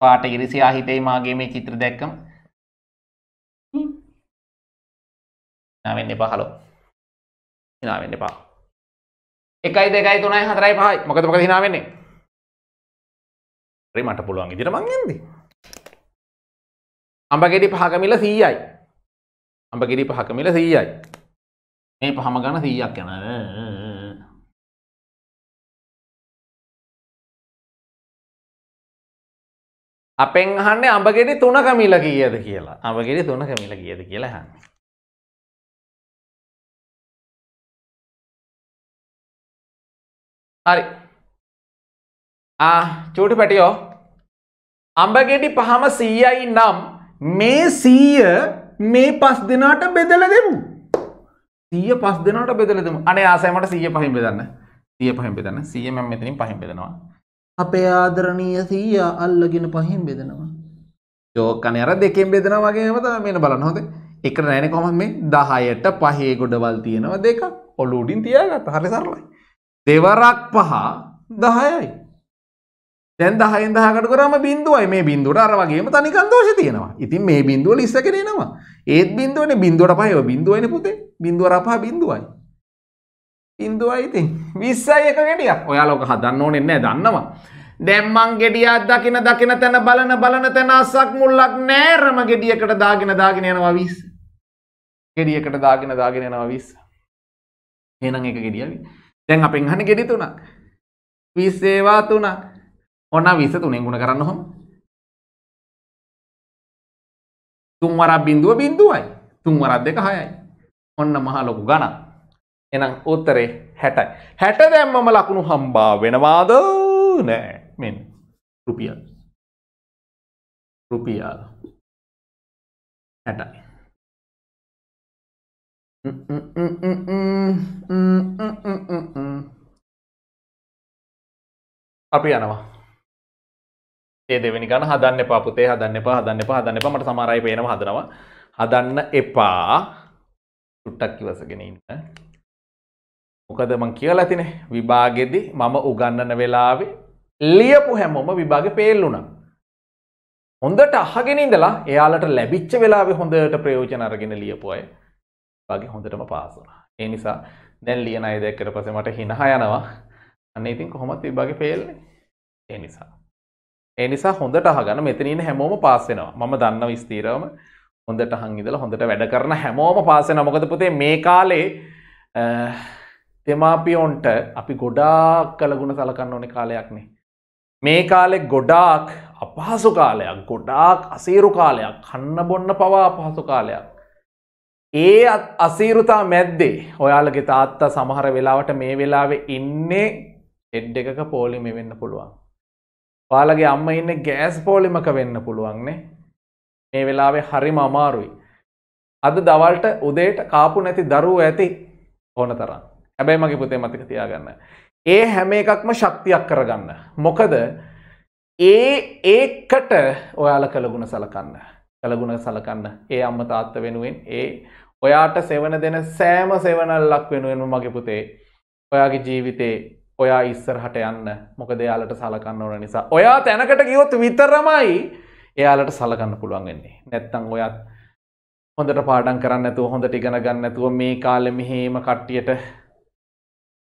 පාට ඉරිසියා හිතේ මාගේ මේ චිත්‍ර දැක්කම නාවෙන්න එපා හලෝ නාවෙන්න එපා එකයි දෙකයි තුනයි හතරයි පහයි මොකද මොකද හිනා වෙන්නේ හරි මට පුළුවන් විදිහට මං යන්නේ අඹගෙඩි පහකමිල සීයයි අඹගෙඩි පහකමිල සීයයි මේ පහම ගන්න සීයක් යන අපෙන් අහන්නේ අඹගෙඩි තුන කමිල කියද කියලා අඹගෙඩි තුන කමිල කියද කියලා හන්නේ හරි ආ චූටි පැටියෝ අඹගෙඩි පහම සීයයි නම් මේ සීය මේ පස් දෙනාට බෙදල දෙමු. සීය පස් දෙනට බෙදල දෙමු අනේ ආසෑමට සීය පහින් බෙදන්න සිය පහින් බෙදන්න සියම මෙතනින් පහින් බෙදෙනවා. අපේ ආදරණීය සීය අල්ලගෙන පහින් බෙදෙනවා. යෝකන අර දෙකෙන් බෙදෙන වගේමත මෙන බලන්න හොද එක නෑන කොම මේ දහයට පහේ ගොඩවල් තියෙනවා දෙක ඔලු උඩින් තියගත් හරි සරලයි. දෙවරක් පහ දහයයි. දැන් දහයෙන් දහකට කරම බින්දුවයි මේ බින්දුවට අර වගේම තනිකන් දෝෂ තියෙනවා. ඉතින් මේ බින්දුව ලිස්සගෙන එනවා. ඒත් බින්දුවනේ බින්දුවට පහයි ඔය බින්දුවයිනේ පුතේ. බින්දුව අර පහ බින්දුවයි. බින්දුවයි ඉතින් 20යි එක ගෙඩියක්. ඔයාලා ඔක හදන්න ඕනේ නැහැ දන්නවා. දැම්මං ගෙඩියක් දකින දකින තැන බලන බලන තැන අස්සක් මුල්ලක් නෑරම ගෙඩියකට දාගෙන දාගෙන යනවා විස් ගෙඩියකට දාගෙන දාගෙන යනවා විස් එහෙනම් එක ගෙඩියවි දැන් අපෙන් අහන ගෙඩි තුනක් විස් ඒවා තුනක් ඔන්න විස තුනෙන් ගුණ කරන්න හොම තුන්වරක් බිඳුව බින්දුවයි තුන්වරක් දෙක හයයි ඔන්න මහා ලොකු ගණන් එනම් උත්තරේ හැටයි හැට දැම්මම ලකුණු හම්බා වෙනවාද නෑ මෙන් රුපියල් රුපියල් හැටයි අපි යනවා ඒ දෙවෙනි ගන්න හදන්න එපා පුතේ හදන්න එපා හදන්න එපා හදන්න එපා මට සමහර අය පේනවා හදනවා හදන්න එපා සුට්ටක් ඉවසගෙන ඉන්න මොකද මං කියලා තිනේ විභාගෙදි මම උගන්නන වෙලාවේ ලියපු හැමෝම විභාගෙ පේල්ලුණා හොඳට අහගෙන ඉඳලා එයාලට ලැබිච්ච වෙලාවේ හොඳට ප්‍රයෝජන අරගෙන ලියපු අය වගේ හොඳටම පාස් වුණා ඒ නිසා දැන් ලියන අය දැක්කට පස්සේ මට හිනහ යනවා අන්න ඉතින් කොහොමත් විභාගෙ පේල්නේ ඒ නිසා ඒ නිසා හොඳට අහගන්න මෙතනින් හැමෝම පාස් වෙනවා. මම දන්නව ස්ථිරවම හොඳට අහන් ඉඳලා හොඳට වැඩ කරන හැමෝම පාස් වෙනවා. මොකද පුතේ මේ කාලේ දෙමාපියොන්ට අපි ගොඩාක් කලගුණ සලකන්න ඕනේ කාලයක් නේ. මේ කාලේ ගොඩාක් අපහසු කාලයක්, ගොඩාක් අසීරු කාලයක්, කන්න බොන්න පවා අපහසු කාලයක්. ඒ අසීරුතා මැද්දේ ඔයාලගේ තාත්තා සමහර වෙලාවට මේ වෙලාවේ ඉන්නේ එඩ් එකක පෝලිමේ වෙන්න පුළුවන්. ඔයාලගේ අම්ම ඉන්න ගෑස් පෝලිමක වෙන්න පුළුවන්න්නේ මේ වෙලාවේ හරිම අමාරුයි. අද දවල්ට උදේට කාපු නැති දරුව ඇති ඕන තරම් හැබැයි මගේ පුතේ මතික තියාගන්න. ඒ හැම එකක්ම ශක්තියක් කරගන්න. මොකද ඒ ඒකට ඔයාල කළගුණ සලකන්න කළගුණ සලකන්න ඒ අම්ම තාත්ත වෙනුවෙන් ඒ ඔයාට සෙවන දෙන සෑම සෙවනල්ලක් වෙනුවෙන්ම මගේ පුතේ ඔයාගේ ජීවිතේ ඔයා ඉස්සරහට යන්න මොකද යාලට සලකන්න ඕන නිසා ඔයා තැනකට ගියොත් විතරමයි එයාලට සලකන්න පුළුවන් වෙන්නේ නැත්තං ඔයත් හොඳට පාඩම් කරන්න ඇතුව හොඳ ටිගෙන ගන්න ඇතුව මේ කාලෙ මෙහෙම කට්ටියට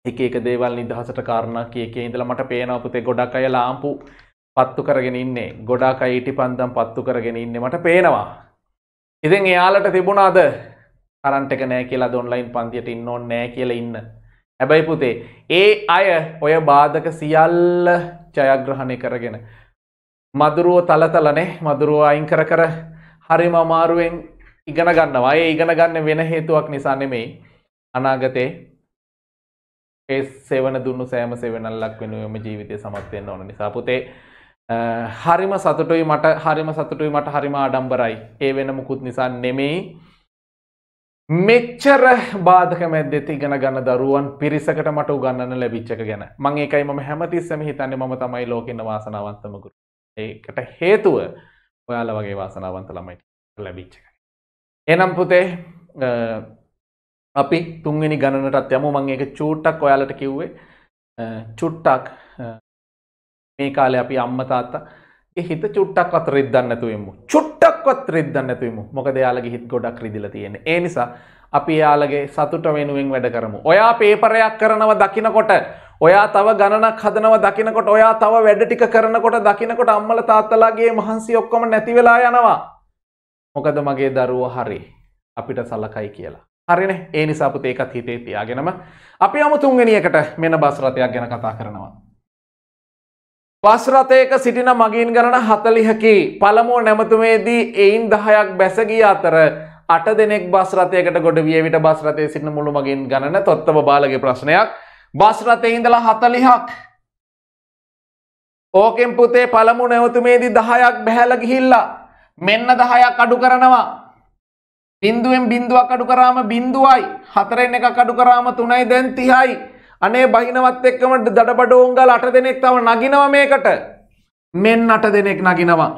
එක එක දේවල් නිදහසට කාරණ කියක ඉඳලා මට පේනවපුතේ ගොඩක් අය ලාම්පු පත්තු කරගෙන ඉන්නේ ගොඩාක් අය ඊටි පන්දම් පත්තු කරගෙන ඉන්නේ මට පේනවා ඉතින් එයාලට තිබුණාද කරන්ට එක නෑ කියලා දොන්ලයින් පන්තියට ඉන්න ඕන නෑ කියලා ඉන්න හැබැයි පුතේ ඒ අය ඔය බාධක සියල්ල ජයග්‍රහණය කරගෙන. මදුරුව තලතලනේ මදුරුව අයින් කර කර හරිම අමාරුවෙන් ඉගෙන ගන්නවා ඒ ඉගෙන ගන්න වෙන හේතුවක් නිසා නෙමෙයි අනාගතේ ඒ සෙවන දුන්නු සෑම සෙවනල්ලක් වෙනුවම ජීවිතය සමත්වෙන්න ඕන නිසා පුතේ හරිම සතුටුයි මට හරිම සතුටුයි මට හරිම ආඩම්බරයි ඒ වෙන මුකුත් නිසා නෙමෙයි මෙච්චර බාධක මැද්දෙති ගෙන ගන්න දරුවන් පිරිසකට මට උගන්න ලැබිච්චක ගැන මං ඒකයි ම හැමතිස්සම හිතන්න ම තමයි ලෝකන්න වාසනාවන්තමකුරු ඒකට හේතුව ඔයාල වගේ වාසනාවන්ත ළමයිට ලැබිච්චක. එනම් පුතේ අපි තුන්ගනි ගණනටත් යම මං ඒක චූට්ටක් ඔයාලට කිව්වේ චුට්ටක් මේ කාලෙ අපි අම්මතාත්තා හිත චුට්ටක් අතරිදන්නතුවමු චුට් පොඩ්ඩක්වත් රිද්දන්න ඇතුවමු මොකද යාලගේ හිත් ගොඩක් රිදිල තියෙන ඒ නිසා අපි යාලගේ සතුට වෙනුවෙන් වැඩ කරමු ඔයා පේපරයක් කරනව දකිනකොට ඔයා තව ගණනක් හදනව දකිනකොට ඔයා තව වැඩ ටික කරනකොට දකිනකොට අම්මල තාත්තලාගේ මහන්සි ඔක්කොම නැතිවෙලා යනවා මොකද මගේ දරුව හරි අපිට සලකයි කියලා හරින ඒ නිසාපුත ඒකත් හිතේ තියාගෙනම අපි අමුතුන්ගෙනියකට මෙන බස්රතයක් ගැන කතා කරනවා වස්රථයක සිටින මගින් ගණන හතලිහකි පළමුුව නැමතුමේදී එයින් දහයක් බැසගිය අතර අට දෙනෙක් බස්රථයකට ගොඩ විය විට බස්රතය සිටින මුළු මගින් ගණන තොත්තව බාලගේ ප්‍රශ්නයක් බස්රථයඉඳලා හතලිහක් ඕකෙන් පුතේ පළමු නැවතුමේදී දහයක් බැහැල ගිහිල්ලා මෙන්න දහයක් අඩු කරනවා බින්දුවෙන් බින්දුවක් අඩු කරාම බින්දුවයි හතරෙන් එක අඩු කරාම තුනයි දැන් තිහයි අනේ බහිනවත් එක්කම දඩබඩ ඕංගල් අට දෙනෙක් තව නගිනව මේකට මෙන් අට දෙනෙක් නගිනවා.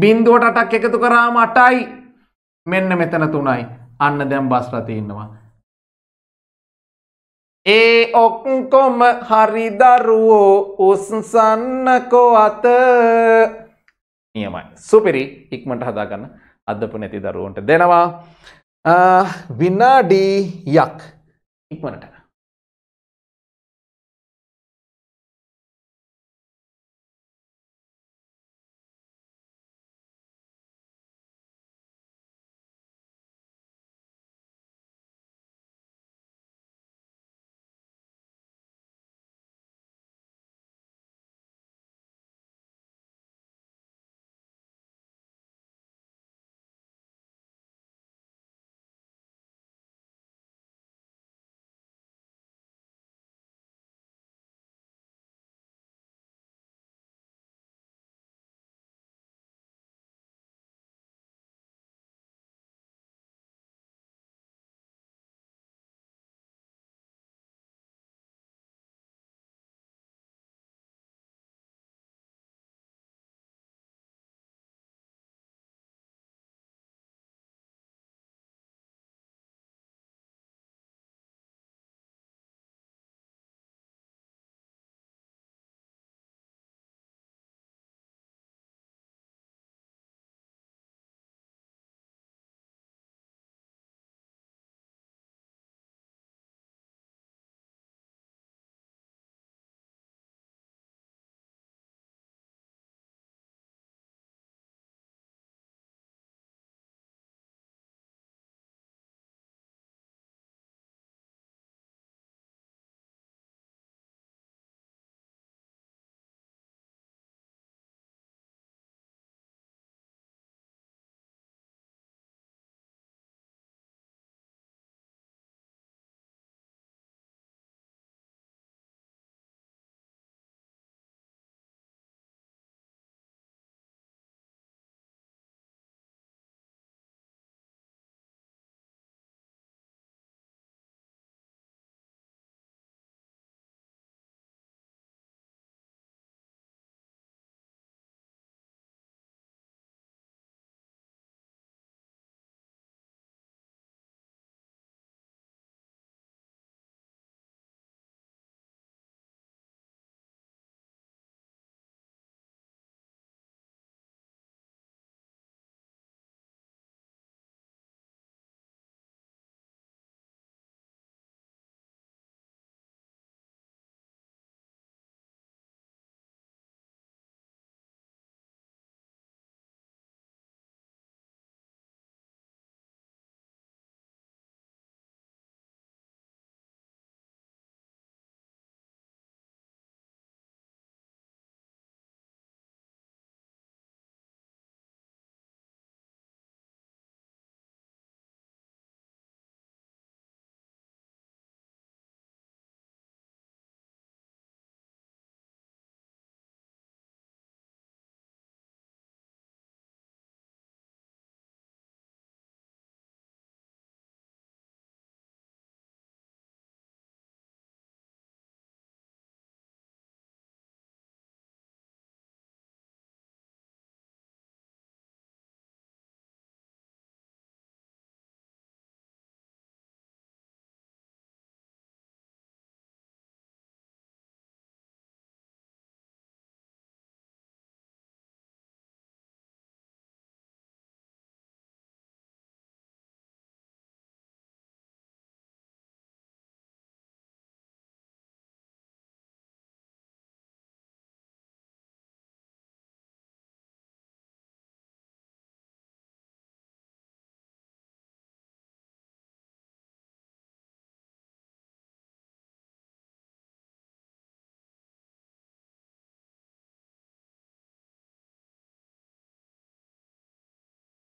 බින්දුවට අටක් එකතු කරාම අටයි මෙන්න මෙතන තුනයි අන්න දැම් බස්රතිඉන්නවා. ඒ ඔක්කොම හරිදරුවෝ උසසන්නකෝ අත නියමයි සුපිරි ඉක්මට හදාගන්න අදපු නැති දරුවන්ට දෙනවා විනාඩීයක් important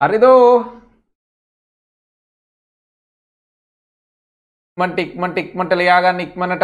හරිදෝ මන් ටික්මන් ටික්මට ලියාගන්න ඉක්මනට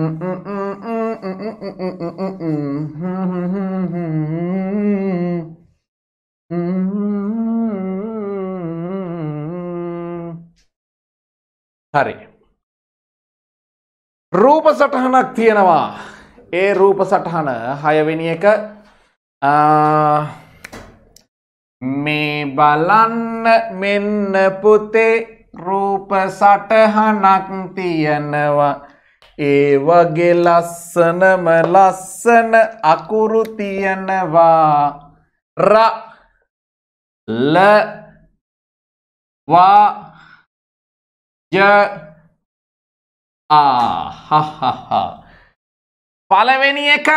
හරි. රූප සටහනක් තියෙනවා. ඒ රූප සටහන හයවෙනි එක මේ බලන්න මෙන්න පුතේ රූප සටහනක් තියෙනවා. ඒ වගේ ලස්සනම ලස්සන අකුරු තියනවා ර ල වා ය ආ හහහ පළවෙනි එක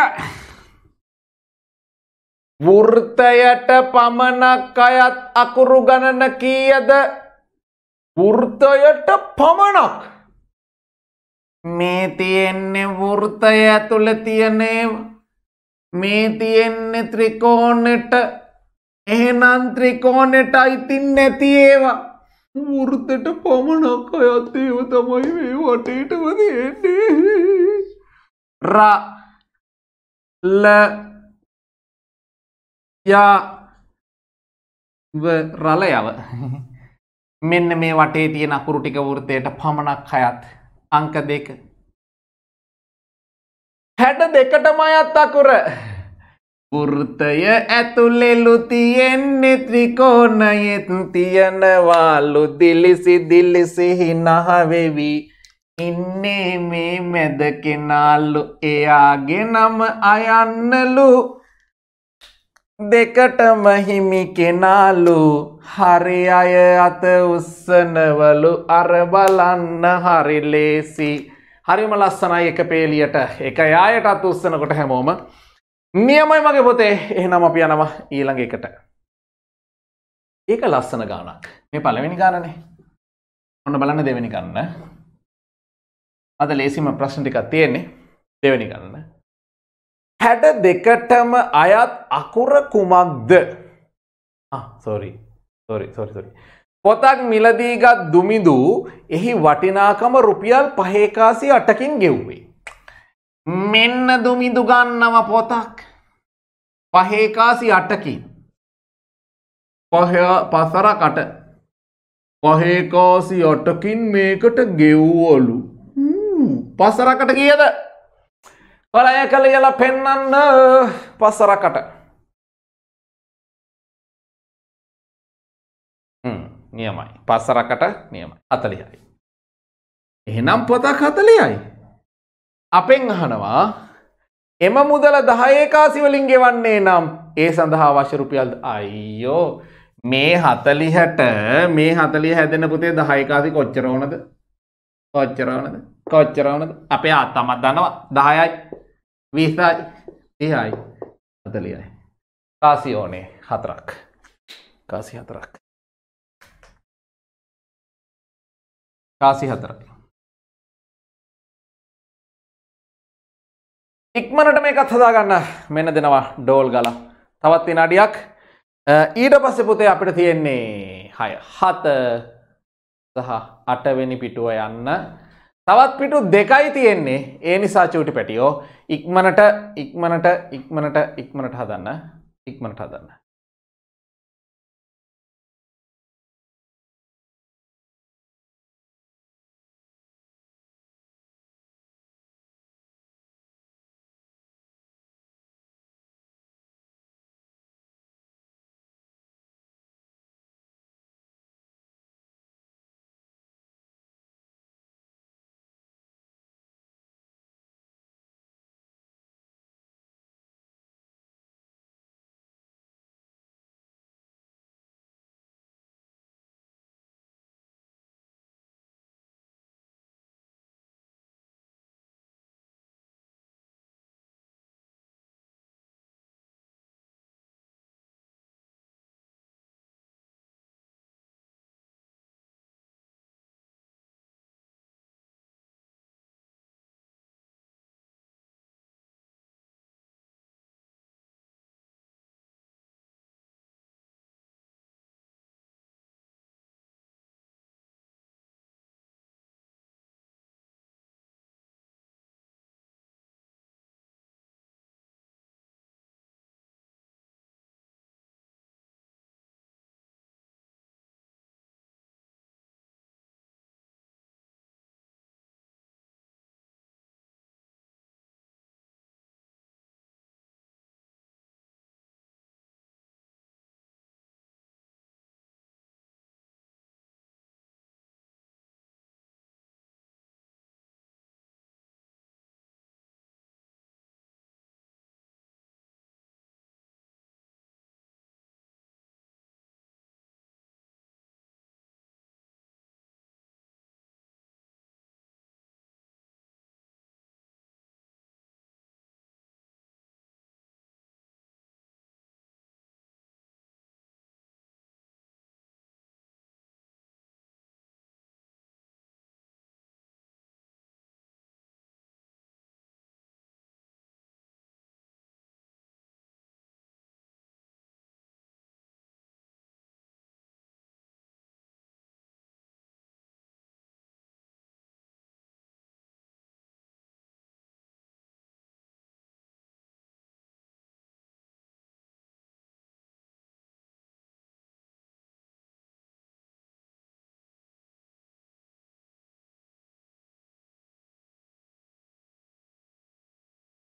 වෘතයට පමණක් අයත් අකුරු ගණන කීයද වෘතයට පමණක් මේ තියෙන්නේ වෘතය ඇතුළ තියනේ මේ තියෙන්නේ ත්‍රිකෝනෙට එහෙනම් ත්‍රිකෝනෙට අයිතින් නැති ඒවා වෘතට පමණක් අයත් ඒව තමයි මේ වටේටම තියෙන්නේ ර ල යා රලයව මෙන්න මේ වටේ තියෙන අකුරු ටික වෘතයට පමණක් අයත් අංක දෙක හැඩ දෙකටම අයත් අකුර වෘතය ඇතුළෙලු තියෙන්නේ ත්‍රිකෝණයෙත් තියනවාලු දිලිසි දිලිසිහි නහවෙවි ඉන්නේ මේ මැද කෙනාලු එයාගේ නම අයන්නලු දෙකටම හිමි කෙනාලු හරි අය අත උස්සනවලු අර බලන්න හරි ලේසි හරිම ලස්සනයි එක පේලියට එක යායට අත් උස්සනකොට හැමෝම නියමයි මගේ පොතේ එහෙනම් අපි යනවා ඊළඟ එකට ඒක ලස්සන ගානක් මේ පළවෙනි ගානනේ ඔන්න බලන්න දෙවෙනි ගන්න අද ලේසිම ප්‍රශ්න ටිකක් තියෙන්නේ දෙවෙනි ගන්න හැට දෙකටම අයත් අකුර කුමක්ද සොරි සොරි සොරිසොරි. පොතක් මිලදීගත් දුමිදු එහි වටිනාකම රුපියල් පහේකාසි අටකින් ගෙව්වේ. මෙන්න දුමිදු ගන්නව පොතක් පහේකාසි අටකින් පසරකට පහේකාසි අටකින් මේකට ගෙව්වලු පසරකට කියද පලය කළ යල පෙන්නන්න පස්සරකට නියමයි පස්සරකට නියමයි අතලියයි. එහෙනම් පොතක් හතලියයි. අපෙන් අහනවා එම මුදල දහයේකාසිවලින් ගෙවන්නේ නම් ඒ සඳහා වශරුපියල් අයියෝ මේ හතලිහැට මේ හතලිය හැදෙන පුතේ දහයකාසි කොච්චරෝනද කොච්චරවනද කොච්චරවනද අපේ අත්තමත් දනවා දහයයි විසයි තියයි අතලියයි කාසි ඕනේ හතරක් කාසි හතරක් කාසි හතරයි ඉක්මනට මේකත් හදාගන්න මෙන්න දෙනවා ඩෝල් ගල තවත් විනාඩියක් ඊට පස්සෙ පුතේ අපිට තියෙන්නේ හය හත සහ අටවෙනි පිටුව යන්න තවත් පිටු දෙකයි තියෙන්නේ ඒ නිසා චූටි පැටියෝ ඉක්මනට ඉක්මනට ඉක්මනට ඉක්මනට හදන්න ඉක්මනට හදන්න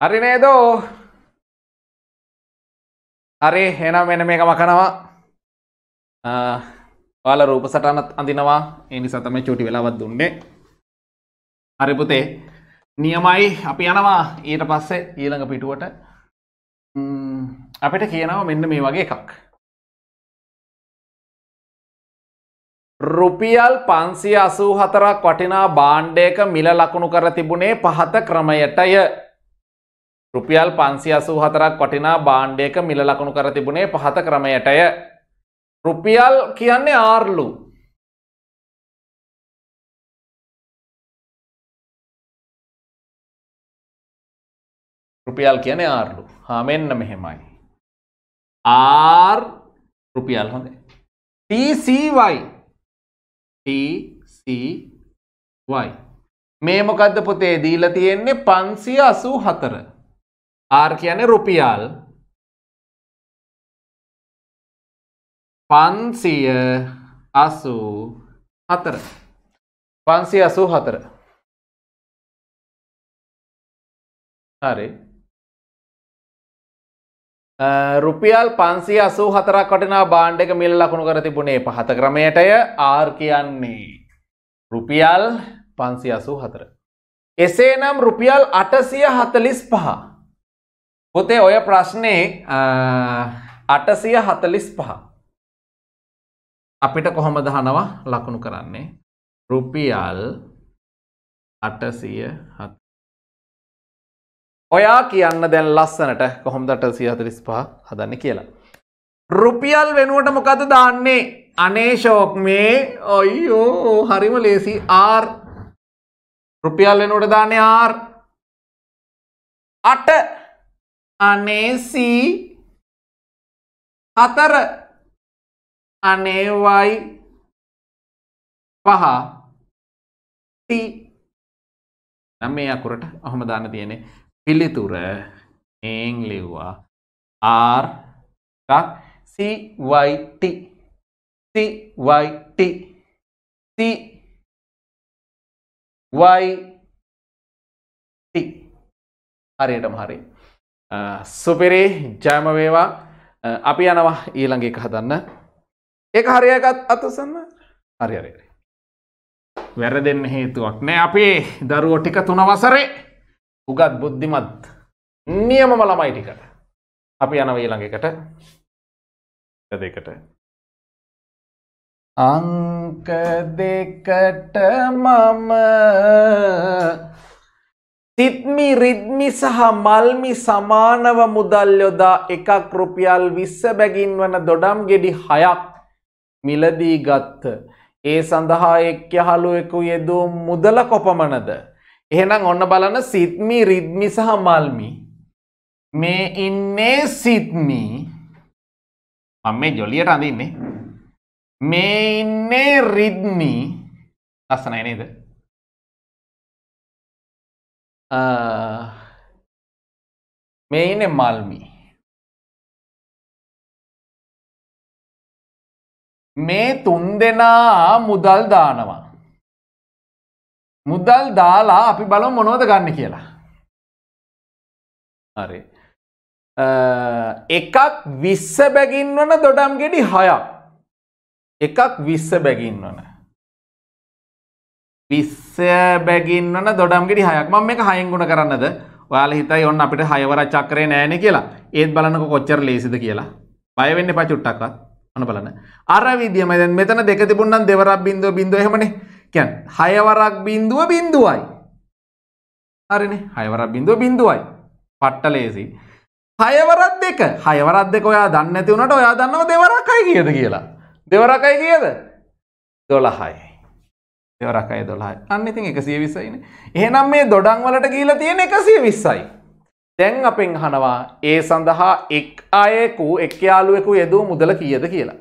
හරි නේදෝ හරි හෙනම් වෙන මේක මකනවා පාල රූප සටනත් අඳනවා එනි සතම චුටි වෙලාවත් දුන්නේ හරිපුතේ නියමයි අපි යනවා ඊට පස්සේ ඊළඟ පිටුවට අපිට කියනවා මෙන්න මේ වගේ එකක් රුපියල් පන්සිය අසූ හතරක් වටිනා බාණ්ඩයක මිල ලකුණු කර තිබුණේ පහත ක්‍රමයටය රුපියල් පන්සි අසූ හතරක් කොටිනා බාණ්ඩයක මිල ලකුණු කර තිබුණේ පහත ක්‍රමයටය. රුපියල් කියන්නේ ආර්ලු රුපියල් කියන ආර්ලු හා මෙන්න මෙහෙමයි ආර් රුපියල් හොඳ TCY මේ මොකක්ද පුතේ දීල තියෙන්නේ පන්සිය අසූ හතර ආර් කියන රුපියල් පන්සිය අසූ හතර පන්සිය අසූ හතර හරි රුපියල් පන්සිය අසූ හතරක් වටනා බාණ්ඩ එක මිල් ලකුණු කර තිබුණේ පහත ක්‍රමයටය ආර් කියන්නේ රුපියල් පන්සිය අසූ හතර එසේනම් රුපියල් අටසිය හතලිස් පහ පුතේ ඔය ප්‍රශ්නේ අටසිය හතලිස් පහ අපිට කොහොම දහනවා ලකුණු කරන්නේ රුපියල් අටසිය හත ඔයා කියන්න දැන් ලස්සනට කොහොම දටසිය හතලිස් පහ හදන්න කියලා රුපියල් වෙනුවට මොකද දාන්නේ අනේ ශෝක් මේ ඔයිෝ හරිම ලේසි ආර් රුපියල් වෙනුවට දාන්නේ ආර් අට අනේ සී හතර අනේවයි පහ ති නම් මේ අකුරට අහොම දාන්න තියනෙ පිළිතුර ඒං ලිව්වා ආර්ක් සිවයිට සිවයිට සිවයි හරියටම හරි සුපිරි ජයම වේවා අපි යනවා ඊළඟ එක හදන්න ඒක හරියකත් අතසන්න හරිරේ වැර දෙන්න හේතුවක් නෑ අපේ දරුවෝ ටික තුන වසරේ උගත් බුද්ධිමත් නියමම ළමයි ටිකට අපි යනව ඊළඟකට දෙකට අංක දෙකට මම තිත්මි රිද්මි සහ මල්මි සමානව මුදල් යොදා එකක් රුපියල් විස්ස බැගින් වන දොඩම් ගෙඩි හයක් මිලදී ගත්ත. ඒ සඳහා එක් යහළුවෙකු යෙදූ මුදල කොපමනද. එහෙනම් ඔන්න බලන සිත්මි රිද්මි සහ මල්මි. මේ ඉන්නේ සිත්මි මම මේ ජොලියට අඳන්නේ. මේ ඉන්නේ රිද්මි ලස්සනයි නේද මේ ඉන්න මල්මි මේ තුන් දෙනා මුදල් දානවා මුදල් දාලා අපි බලම් මොනෝද ගන්න කියලා හරි එකක් විස්ස බැගින් වන දොඩම් ගෙඩි හයක් එකක් විස්ස බැගින් වන විස්සය බැගින් වන දොඩම්ගෙඩි හයක් මම මේක හයෙන් ගුණ කරන්නද ඔයාලා හිතයි ඔන්න අපිට හයවර චක්‍රේ නෑනේ කියලා. ඒත් බලන්නකො කොච්චර ලේසිද කියලා. බය වෙන්න එපා චුට්ටක්වත්. අන්න බලන්න. අර විදියම දැන් මෙතන දෙක තිබුණා නම් දෙවරක් බින්දුව බින්දුව එහෙමනේ. කියන්නේ හයවරක් බින්දුව බින්දුවයි. හරිනේ. හයවරක් බින්දුව බින්දුවයි. පට්ට ලේසි. හයවරක් දෙක. හයවරක් දෙක ඔයා දන්නේ නැති වුණාට ඔයා දන්නව දෙවරක් අය කීයද කියලා. දෙවරක් අය කීයද? 12යි. ඒවරකය දොළහයි අන්න ඉතින් එකසිය විසයින එහෙනම් මේ දොඩන් වලට ගීල තියෙන එකසිය විස්සයි. දැන් අපෙන් හනවා ඒ සඳහා එක් අයෙකු එක් යාලුවෙකු යෙදූ මුදල කියද කියලා.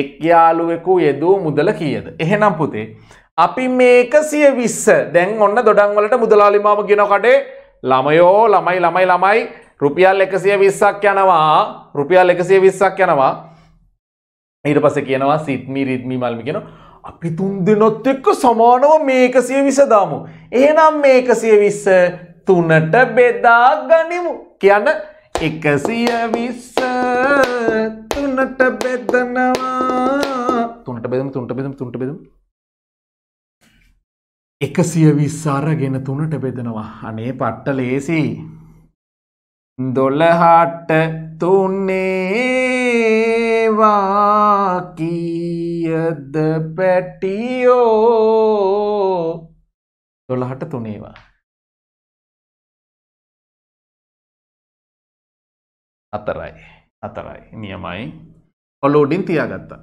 එක් යාලුවෙකු යෙදූ මුදල කියද. එහෙනම් පුතේ. අපි මේක සිය විස්ස දැන් ඔන්න දොඩන් වලට මුදලාලිමාම ගෙන කඩේ ළමයෝ ළමයි ළමයි ළමයි රුපියල් එකසිය විස්සක් යනවා රුපියල් එකසිය විස්සක් යනවා ඊට පස කියනවා සිත්මි රිද්මි මල්මි කියෙනවා අපි තුන් දෙනොත් එක්ක සමානව මේකසිය විසදාමු. එහෙනම් මේකසිය විස්ස තුනට බෙදා ගනිමු කියන්න එකසිය විස්ස තුනට බෙදනවා තුනට බෙදම තුන්ට බෙදම තුන්ට බෙදම එකසිය විස්සාර ගෙන තුනට බෙදනවා අනේ පට්ට ලේසි දොළහාට තුන්නේවාකී යද පැටියෝ දොළහට තුනේවා අතරයි අතරයි නියමයි ඔලෝඩින් තියාගත්තා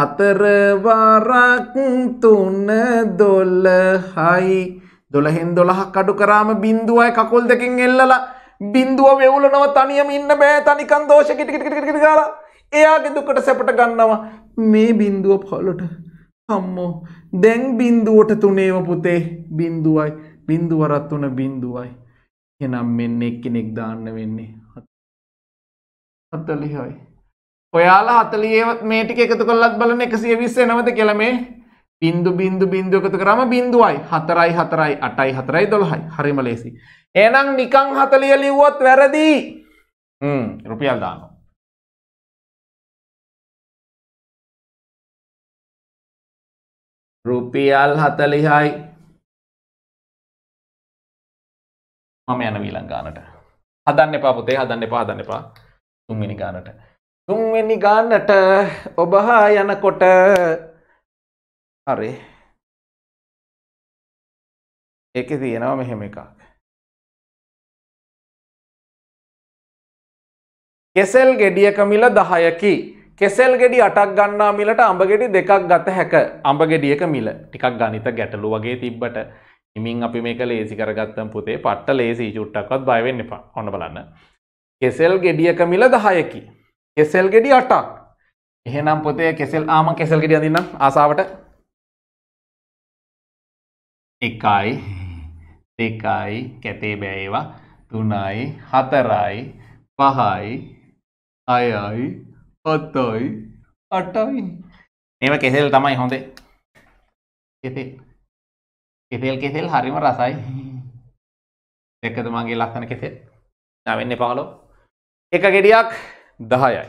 හතරවරක් තුන්න දොල්ලහයි දොළහෙන් දොළහක් කඩු කරාම බින්දුවයි කකොල් දෙකින් එල්ලලා බින්දුව වෙවුලනව තනියම ඉන්න බෑ තනිකන් දෝෂ කිටිකිටිකිටිකිටි කාලා එයාගේ දුකට සැපට ගන්නවා මේ බින්දුව පොලොට හම්මෝ දැන් බින්දුවට තුනේව පුතේ බින්දුවයි බින්දුවරත් වන බින්දුවයි එනම් මෙන්න එක්කෙනෙක් දාන්න වෙන්නේ හතලිහයි ඔයාලා හතලිය මේටික එකතු කොල්ලත් බලන එකසිය විස්ස නවත කෙළමේ බින්දු බින්දු බින්දු එකතු කරම බින්දුවයි හතරයි හතරයි අටයි හතරයි දොළහයි හරිම ලේසි එනම් නිකං හතලිය ලිව්වොත් වැරදි රුපියල් දානවා රුපියල් හතලිහයි මම යන වීලංගානට හදන්න එපා පුතේ හදන්න එපා හදන්න එපා තුන්වෙනි ගානට තුන්වෙනි ගානට ඔබහා යනකොට හරේ ඒක තියෙනවා මෙහෙම එකක් කෙසෙල් ගෙඩියක මිල දහයකි කෙසෙල් ගෙඩි අටක් ගන්නා මිලට අඹගෙඩි දෙකක් ගත හැක අඹගෙඩියක මිල ටිකක් ගනිත ගැටලු වගේ තිබ්බට ඉමින් අපි මේක ලේසි කරගත්තම් පුතේ පට්ට ලේසි චුට්ටක්වත් බයවෙන්න එපා ඔන්න බලන්න කෙසෙල් ගෙඩියක මිල දහයකි කෙසෙල් ගෙඩි අටක් එහෙනම් පොතේ කෙසෙල් ආම කෙසෙල් ගෙඩිය අඳින්නම් ආසාවට එකයි දෙකයි කැතේ බෑඒවා තුනයි හතරයි පහයි අයයි හොත්තයි අටයි ඒම කෙසෙල් තමයි හොඳේ කෙසෙල් කෙසෙල් කෙසෙල් හරිම රසයි එකද මගේ ලක්කන කෙසෙල් නැවෙන්න පහලෝ එක ගෙඩියක් දහයයි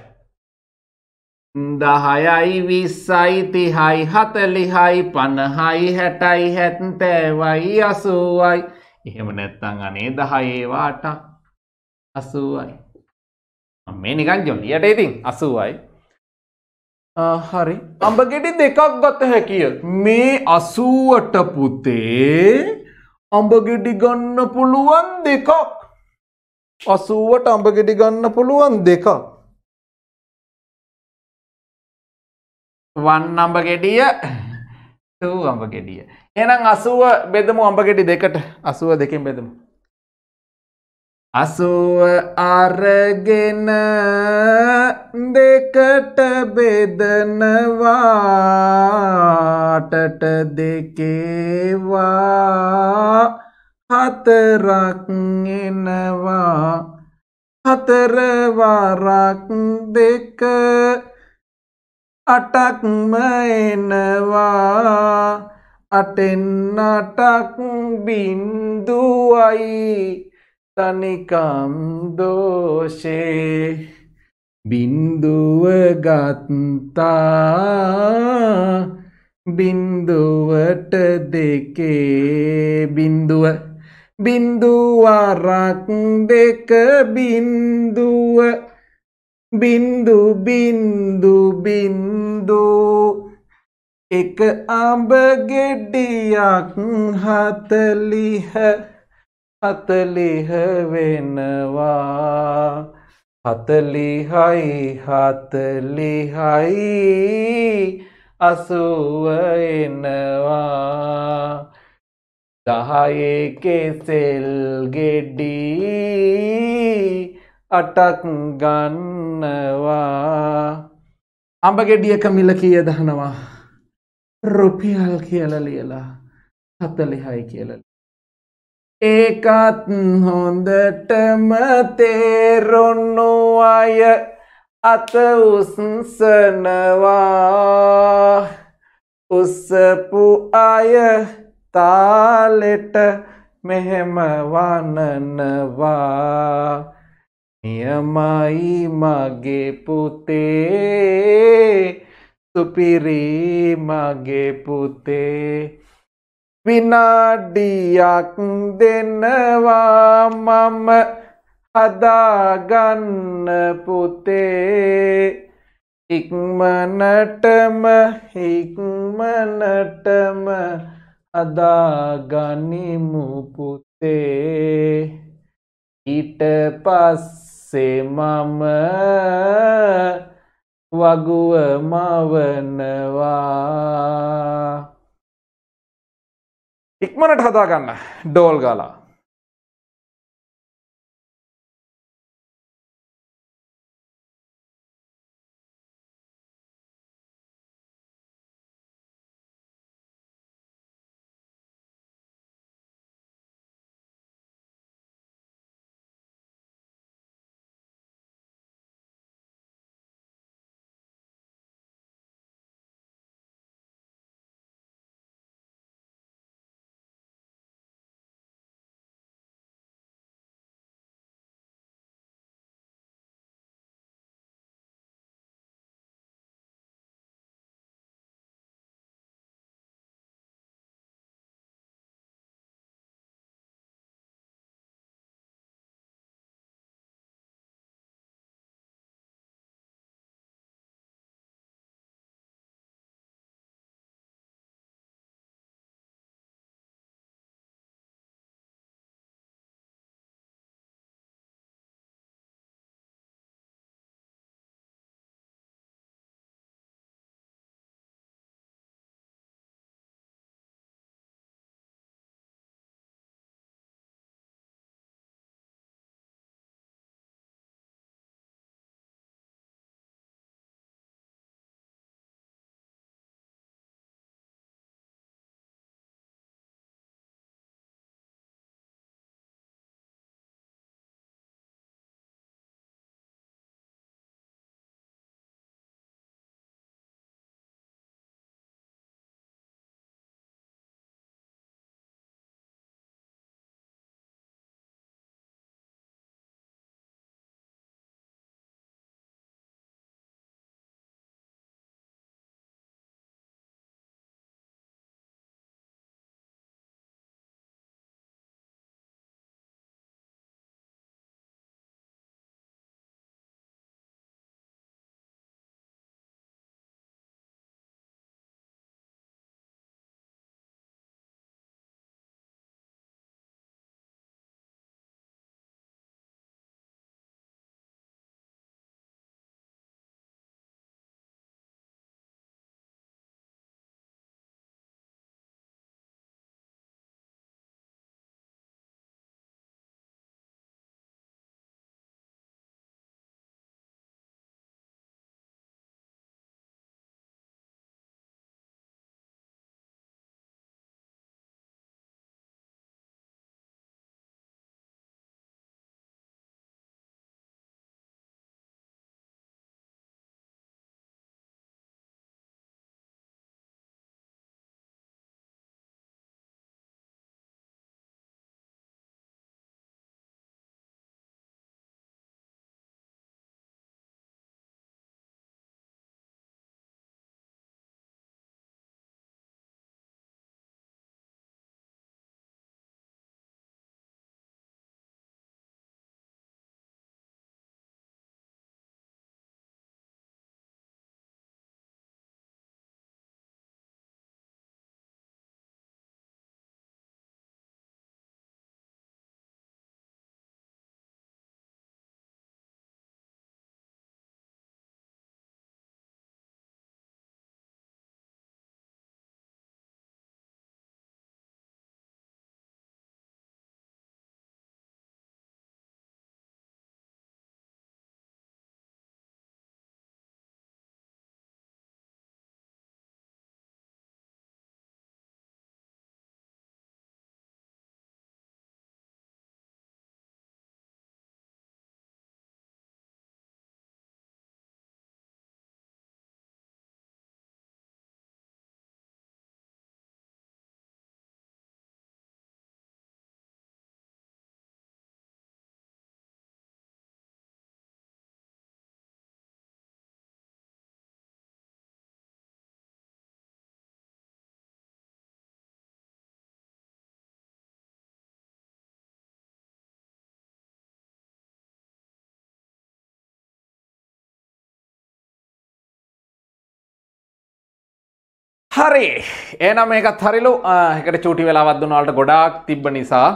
දහයයි විස්සයි තිහයි හතලිහයි පණහයි හැටයි හැත්තෑවයි අසුවයි එහෙම නැත්තං අනේ දහයේවාට අසුවයි මේ නිකන් ජොලියට ඉතින් අසුවයි හරි අඹගෙඩි දෙකක් ගත හැකිය මේ අසුවට පුතේ අඹගෙඩි ගන්න පුළුවන් දෙකක් අසුවට අඹගෙඩි ගන්න පුළුවන් දෙකක් වන් අඹගෙඩිය අඹගෙඩිය එනම් අසුව බෙදමු අඹගෙඩි දෙකට අසුව දෙකින් බෙදමු අසුව අරගෙන දෙකට බෙදනවාටට දෙකේවා හතරක් එනවා හතරවරක් දෙක අටක්ම එනවා අටෙන් අටක් බින්දුවයි තනිකම් දෝෂේ බින්දුව ගත්තා බින්දුවට දෙකේ බින්දුව බින්දුවරක් දෙක බින්දුව බින්දු බින්දු බින්දු එක අඹ ගෙඩියක් හතලිහ හතලිහ වෙනවා හතලිහයි හතලිහයි අසුව එනවා දහයේ කෙසෙල් ගෙඩි අටක් ගන්නවා අඹ ගෙඩියක මිල කිය දහනවා රුපියල් කියල ලියලා හතලිහයි කියල ඒකත් හොඳටම තේරොන්නු අය අත උසසනවා උස්සපු අය තාලෙට මෙහෙම වනනවා නියමයි මගේ පුතේ සුපිරි මගේ පුතේ විනාඩියක් දෙනවා මම හදාගන්න පුතේ ඉක්මනටම හික්මනටම අදාගනිමු පුතේ ඊට පස්සේ මම වගුව මවනවා ඉක්මනට හදාගන්න ඩෝල් ගාලා හරි ඒනම් මේකත් හරිලු එකට චූටි වෙලාවත් දුනාට ගොඩාක් තිබ්බ නිසා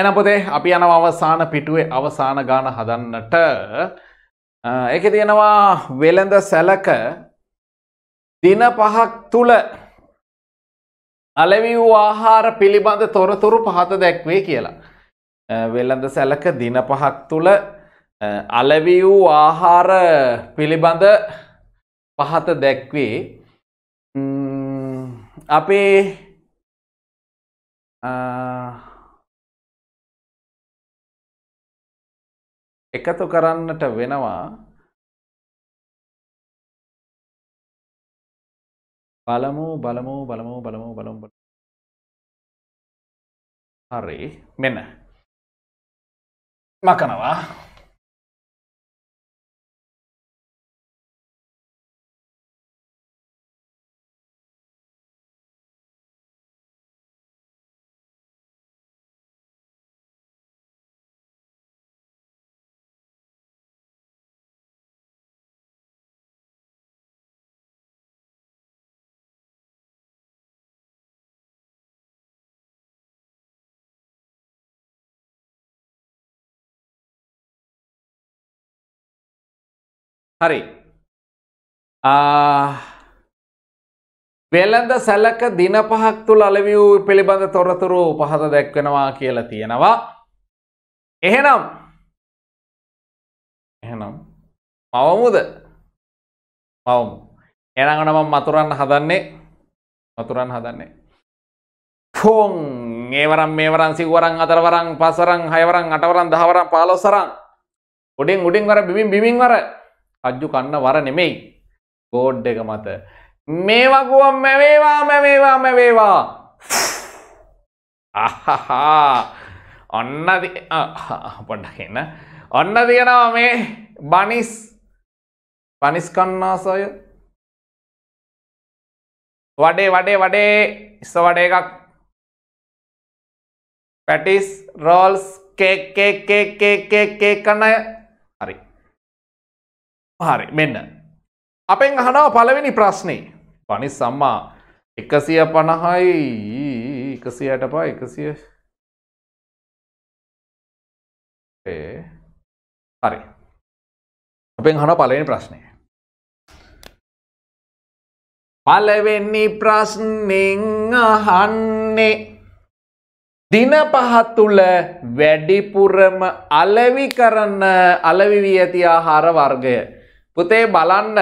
එන පොතේ අපි යන අවසාන පිටුවේ අවසාන ගාන හදන්නට එක තියෙනවා වෙළඳ සැලක දින පහක් තුළ අලවි වූ ආහාර පිළිබඳ තොරතුරු පහත දැක්වේ කියලා. වෙළඳ සැලක දින පහක් තුළ අලවි වූ ආහාර පිළිබඳ පහත දැක්වේ අපේ එකතු කරන්නට වෙනවා බලමු බලමු බලමු බලමු බලමු බල හරි මෙන්න මකනවා හරි වෙළඳ සැලක දින පහක් තුළ අලවිය පිළිබඳ තොරතුරු පහත දැක්වෙනවා කියලා තියෙනවා එහෙනම් එහෙනම් මවමුද මවමු එනඟනම මතුරන් හදන්නේ මතුරන් හදන්නේ ෆෝන් ඒවරම් මේවරන් සිවරන් අතරවරං පසරං හයවරං අටවරන් දහවරම් පාලොසරං උඩින් උඩින් වර බිමින් බිමින් වර අජ්ජු කන්න වර නෙමෙයි ගෝඩ් එක මත මේවකුවම් මැවේවා මැවේවා මැවේවා අහහා ඔන්න පොඩ්ඩ කියන්න ඔන්න තියෙනවා මේ බනිස් පනිස් කන්නාසය වඩේ වඩේ වඩේ ඉස්ස වඩේ එකක් පැටිස් රෝල්ස් කේක්කේක්කේක්කේක්කේක් කන්න හරි මෙන්න. අපෙන් අහනවා පළවෙනි ප්‍රශ්නේ පනි සම්මා එකසිය පණහයි එකසියට පා එකසිය හරි අපෙන් හන පලවෙනි ප්‍රශ්නය පලවෙනි ප්‍රශ්නෙන් අහන්නේ දින පහ තුළ වැඩිපුරම අලවි කරන්න අලවිවී ඇති ආහාර වර්ගය පුතේ බලන්න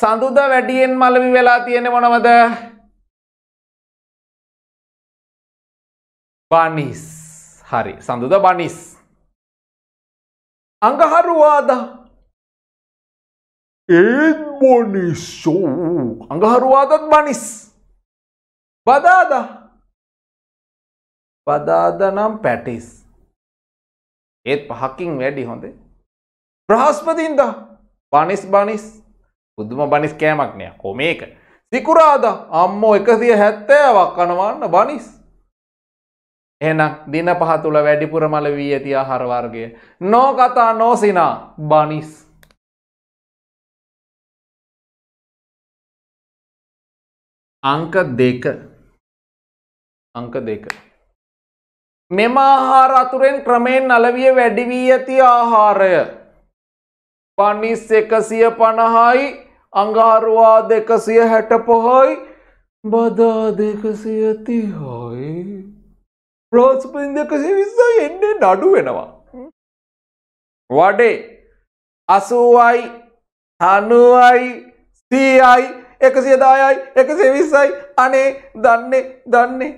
සඳුද වැඩියෙන් මලවි වෙලා තියෙන මොනවද? බනිස්. හරි. සඳුද බනිස්. අඟහරුවාද ඒත් බොනිස්සෝ අඟහරුවාදත් බනිස්. බදාද බදාද නම් පැටිස්. ඒත් පහකින් වැඩි හොඳේ. බ්‍රහස්පතින්දා පනිස් බනිස් බුදුම බනිස් කෑමක් නෑ කොමේක සිකුරාද අම්මෝ එකසිය හැත්තෑවක් කනවන්න බනිස් එනම් දින පහ තුළ වැඩිපුර මල වී ඇති ආහාරවර්ගය නෝකතා නෝසිනා බනිස් අංක දෙක අංක දෙක මෙම ආහාර අතුරෙන් ක්‍රමයෙන් නලවිය වැඩිවී ඇති ආහාරය පනිස් එකසිය පණහයි අඟාරවා දෙකසිය හැට පොහොයි බදා දෙකසිය තිහොයි ප්‍රෝස්පින් දෙකසිය විස්ස එන්නේ නඩු වෙනවා වඩේ අසුවයි හනුවයි සීයි එකසිය දායයි එකසේ විස්සයි අනේ දන්නේ දන්නේ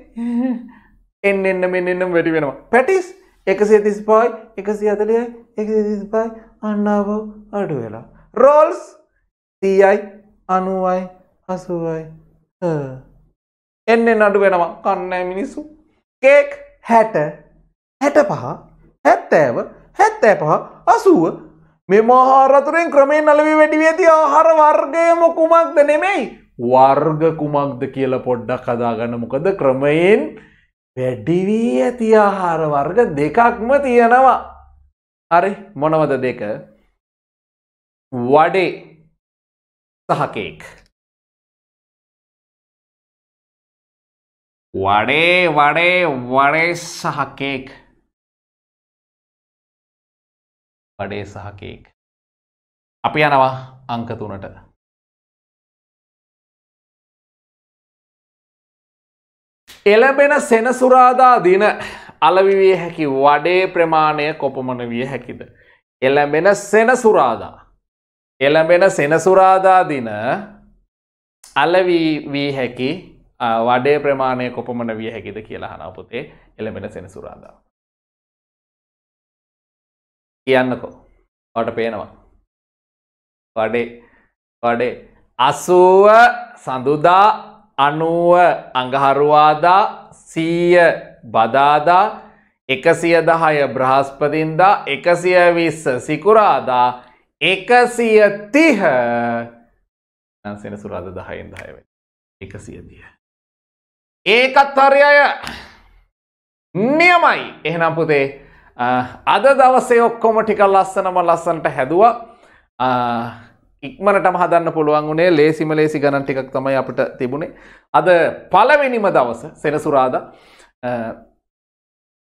එන්න එන්න මෙන්න එන්නම් වැඩි වෙනවා පැටිස් එකසේ තිස් පායි එකසි අතලියයි එකසි තිස් පායි අන්නාව අඩු වෙලා. රෝල්ස් තියයි අනුවයි හසුවයි එන්නේ නඩු වෙනවා කන්නෑ මිනිස්සු කේක් හැට හැට පහ හැත්තෑව හැත්තෑ පහ අසුව මෙ මහාරතුරෙන් ක්‍රමේ නලවි වැඩි ඇති ආහර වර්ගයම කුමක්ද නෙමෙයි වර්ග කුමක්ද කියල පොඩ්ඩක් කදාගන්න මොකද ක්‍රමයෙන් වැඩිවී ඇති ආහාර වර්ග දෙකක්ම තියෙනවා හරි මොනවද දෙක වඩේ සහකේක් වඩේ වඩේ වඩේ සහකේක් වඩේ සහකේක් අපි යනවා අංක තුනට එළබෙන සෙනසුරාදා දින අලවිවිය හැකි වඩේ ප්‍රමාණය කොපමන විය හැකිද. එළඹෙන සෙනසුරාදා. එළඹෙන සෙනසුරාදා දින අලවී හැකි වඩේ ප්‍රමාණය කොපමන විය හැකිද කියලා හනාපුතේ එළඹෙන සෙනසුරාදා. කියන්නකෝ ඔට පේනවා. වඩේ වඩේ අසුව සඳුදා අනුව අඟහරුවාදා සීය බදාදා එකසිය දහය බ්‍රහස්පතින්දා එකසිය විස්ස සිකුරාදා එකසිය තිහ නන්සෙන සුරාද දහයෙන් දහයව එකසිය දිය. ඒකත් හරියය නියමයි එහෙනම් පුතේ අද දවසේ ඔක්කොම ටික ලස්සනම ලස්සනට හැදුව ඉක්මනටම හදන්න පුළුවන් වුණේ ලේසිම ලේසි ගණන් ටිකක් තමයි අපට තිබුණේ අද පළවෙනිම දවස සෙනසුරාදා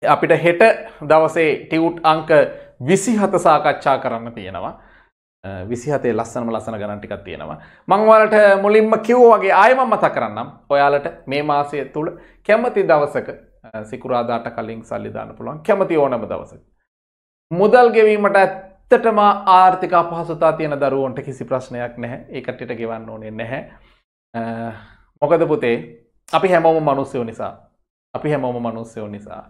අපිට හෙට දවසේ ටිවුට් අංක විසි හත සාකච්ඡා කරන්න තියෙනවා විසිහතේ ලස්සනම ලසන ගණන්ටිකක් තියෙනවා. මංවලට මුලින්ම කිව්වගේ ආයම මත කරන්නම් ඔයාලට මේ මාසය තුළ කැමති දවසක සිකුරාදාට කලින් සල්ලිධාන පුළුවන් කැමති ඕනම දවසක. මුදල් ගෙවීමට ඇත්තටම ආර්ථික පහසුතා තියෙන දරුවන්ට කිසි ප්‍රශ්නයක් නැහැ ඒකටට ගෙවන්න ඕනේ නැහැ. මොකද පුතේ අපි හැමෝම මනුස්සයෝ නිසා අපි හැමෝම මනුස්සයෝ නිසා.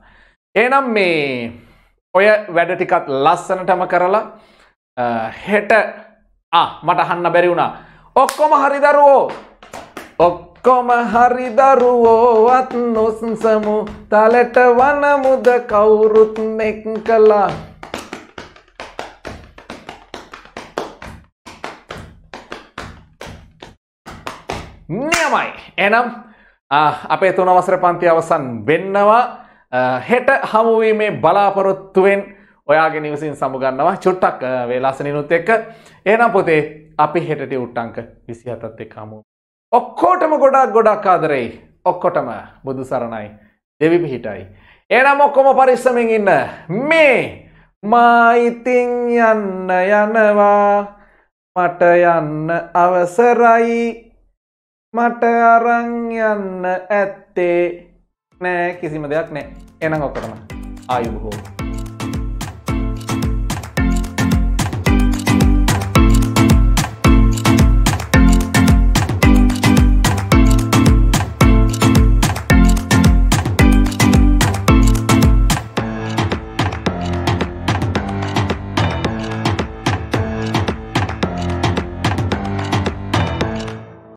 ඒනම් මේ ඔය වැඩ ටිකත් ලස්සනටම කරලා හෙට මට අහන්න බැරි වුණා. ඔක්කොම හරිදරුවෝ ඔක්කොම හරිදරුවෝවත් නොසන්සමු තලට වනමුද කවුරුත් නෙක් කලා. නියමයි එනම් අපේ තුන වසර පන්ති අවසන් වෙන්නවා හෙට හමුවීමේ බලාපොරොත්තුවෙන් ඔයාගේ නිවසින් සමුගන්නවා චුට්ටක් වේලාසනිනුත් එක්ක ඒනම් පොතේ අපි හෙටට උට්ටංක විසි හතත් එක් හමුව. ඔක්කෝටම ගොඩක් ගොඩක් ආදරෙයි ඔක්කොටම බුදු සරණයි දෙවි පිහිටයි. ඒනම් ඔක්කොම පරිස්සමෙන් ඉන්න මේ මයිතිං යන්න යනවා මට යන්න අවසරයි මට අරංයන්න ඇත්තේ නෑ කිසිම දෙයක් නෑ එනම් ඔක්කටම ආයුබ හෝ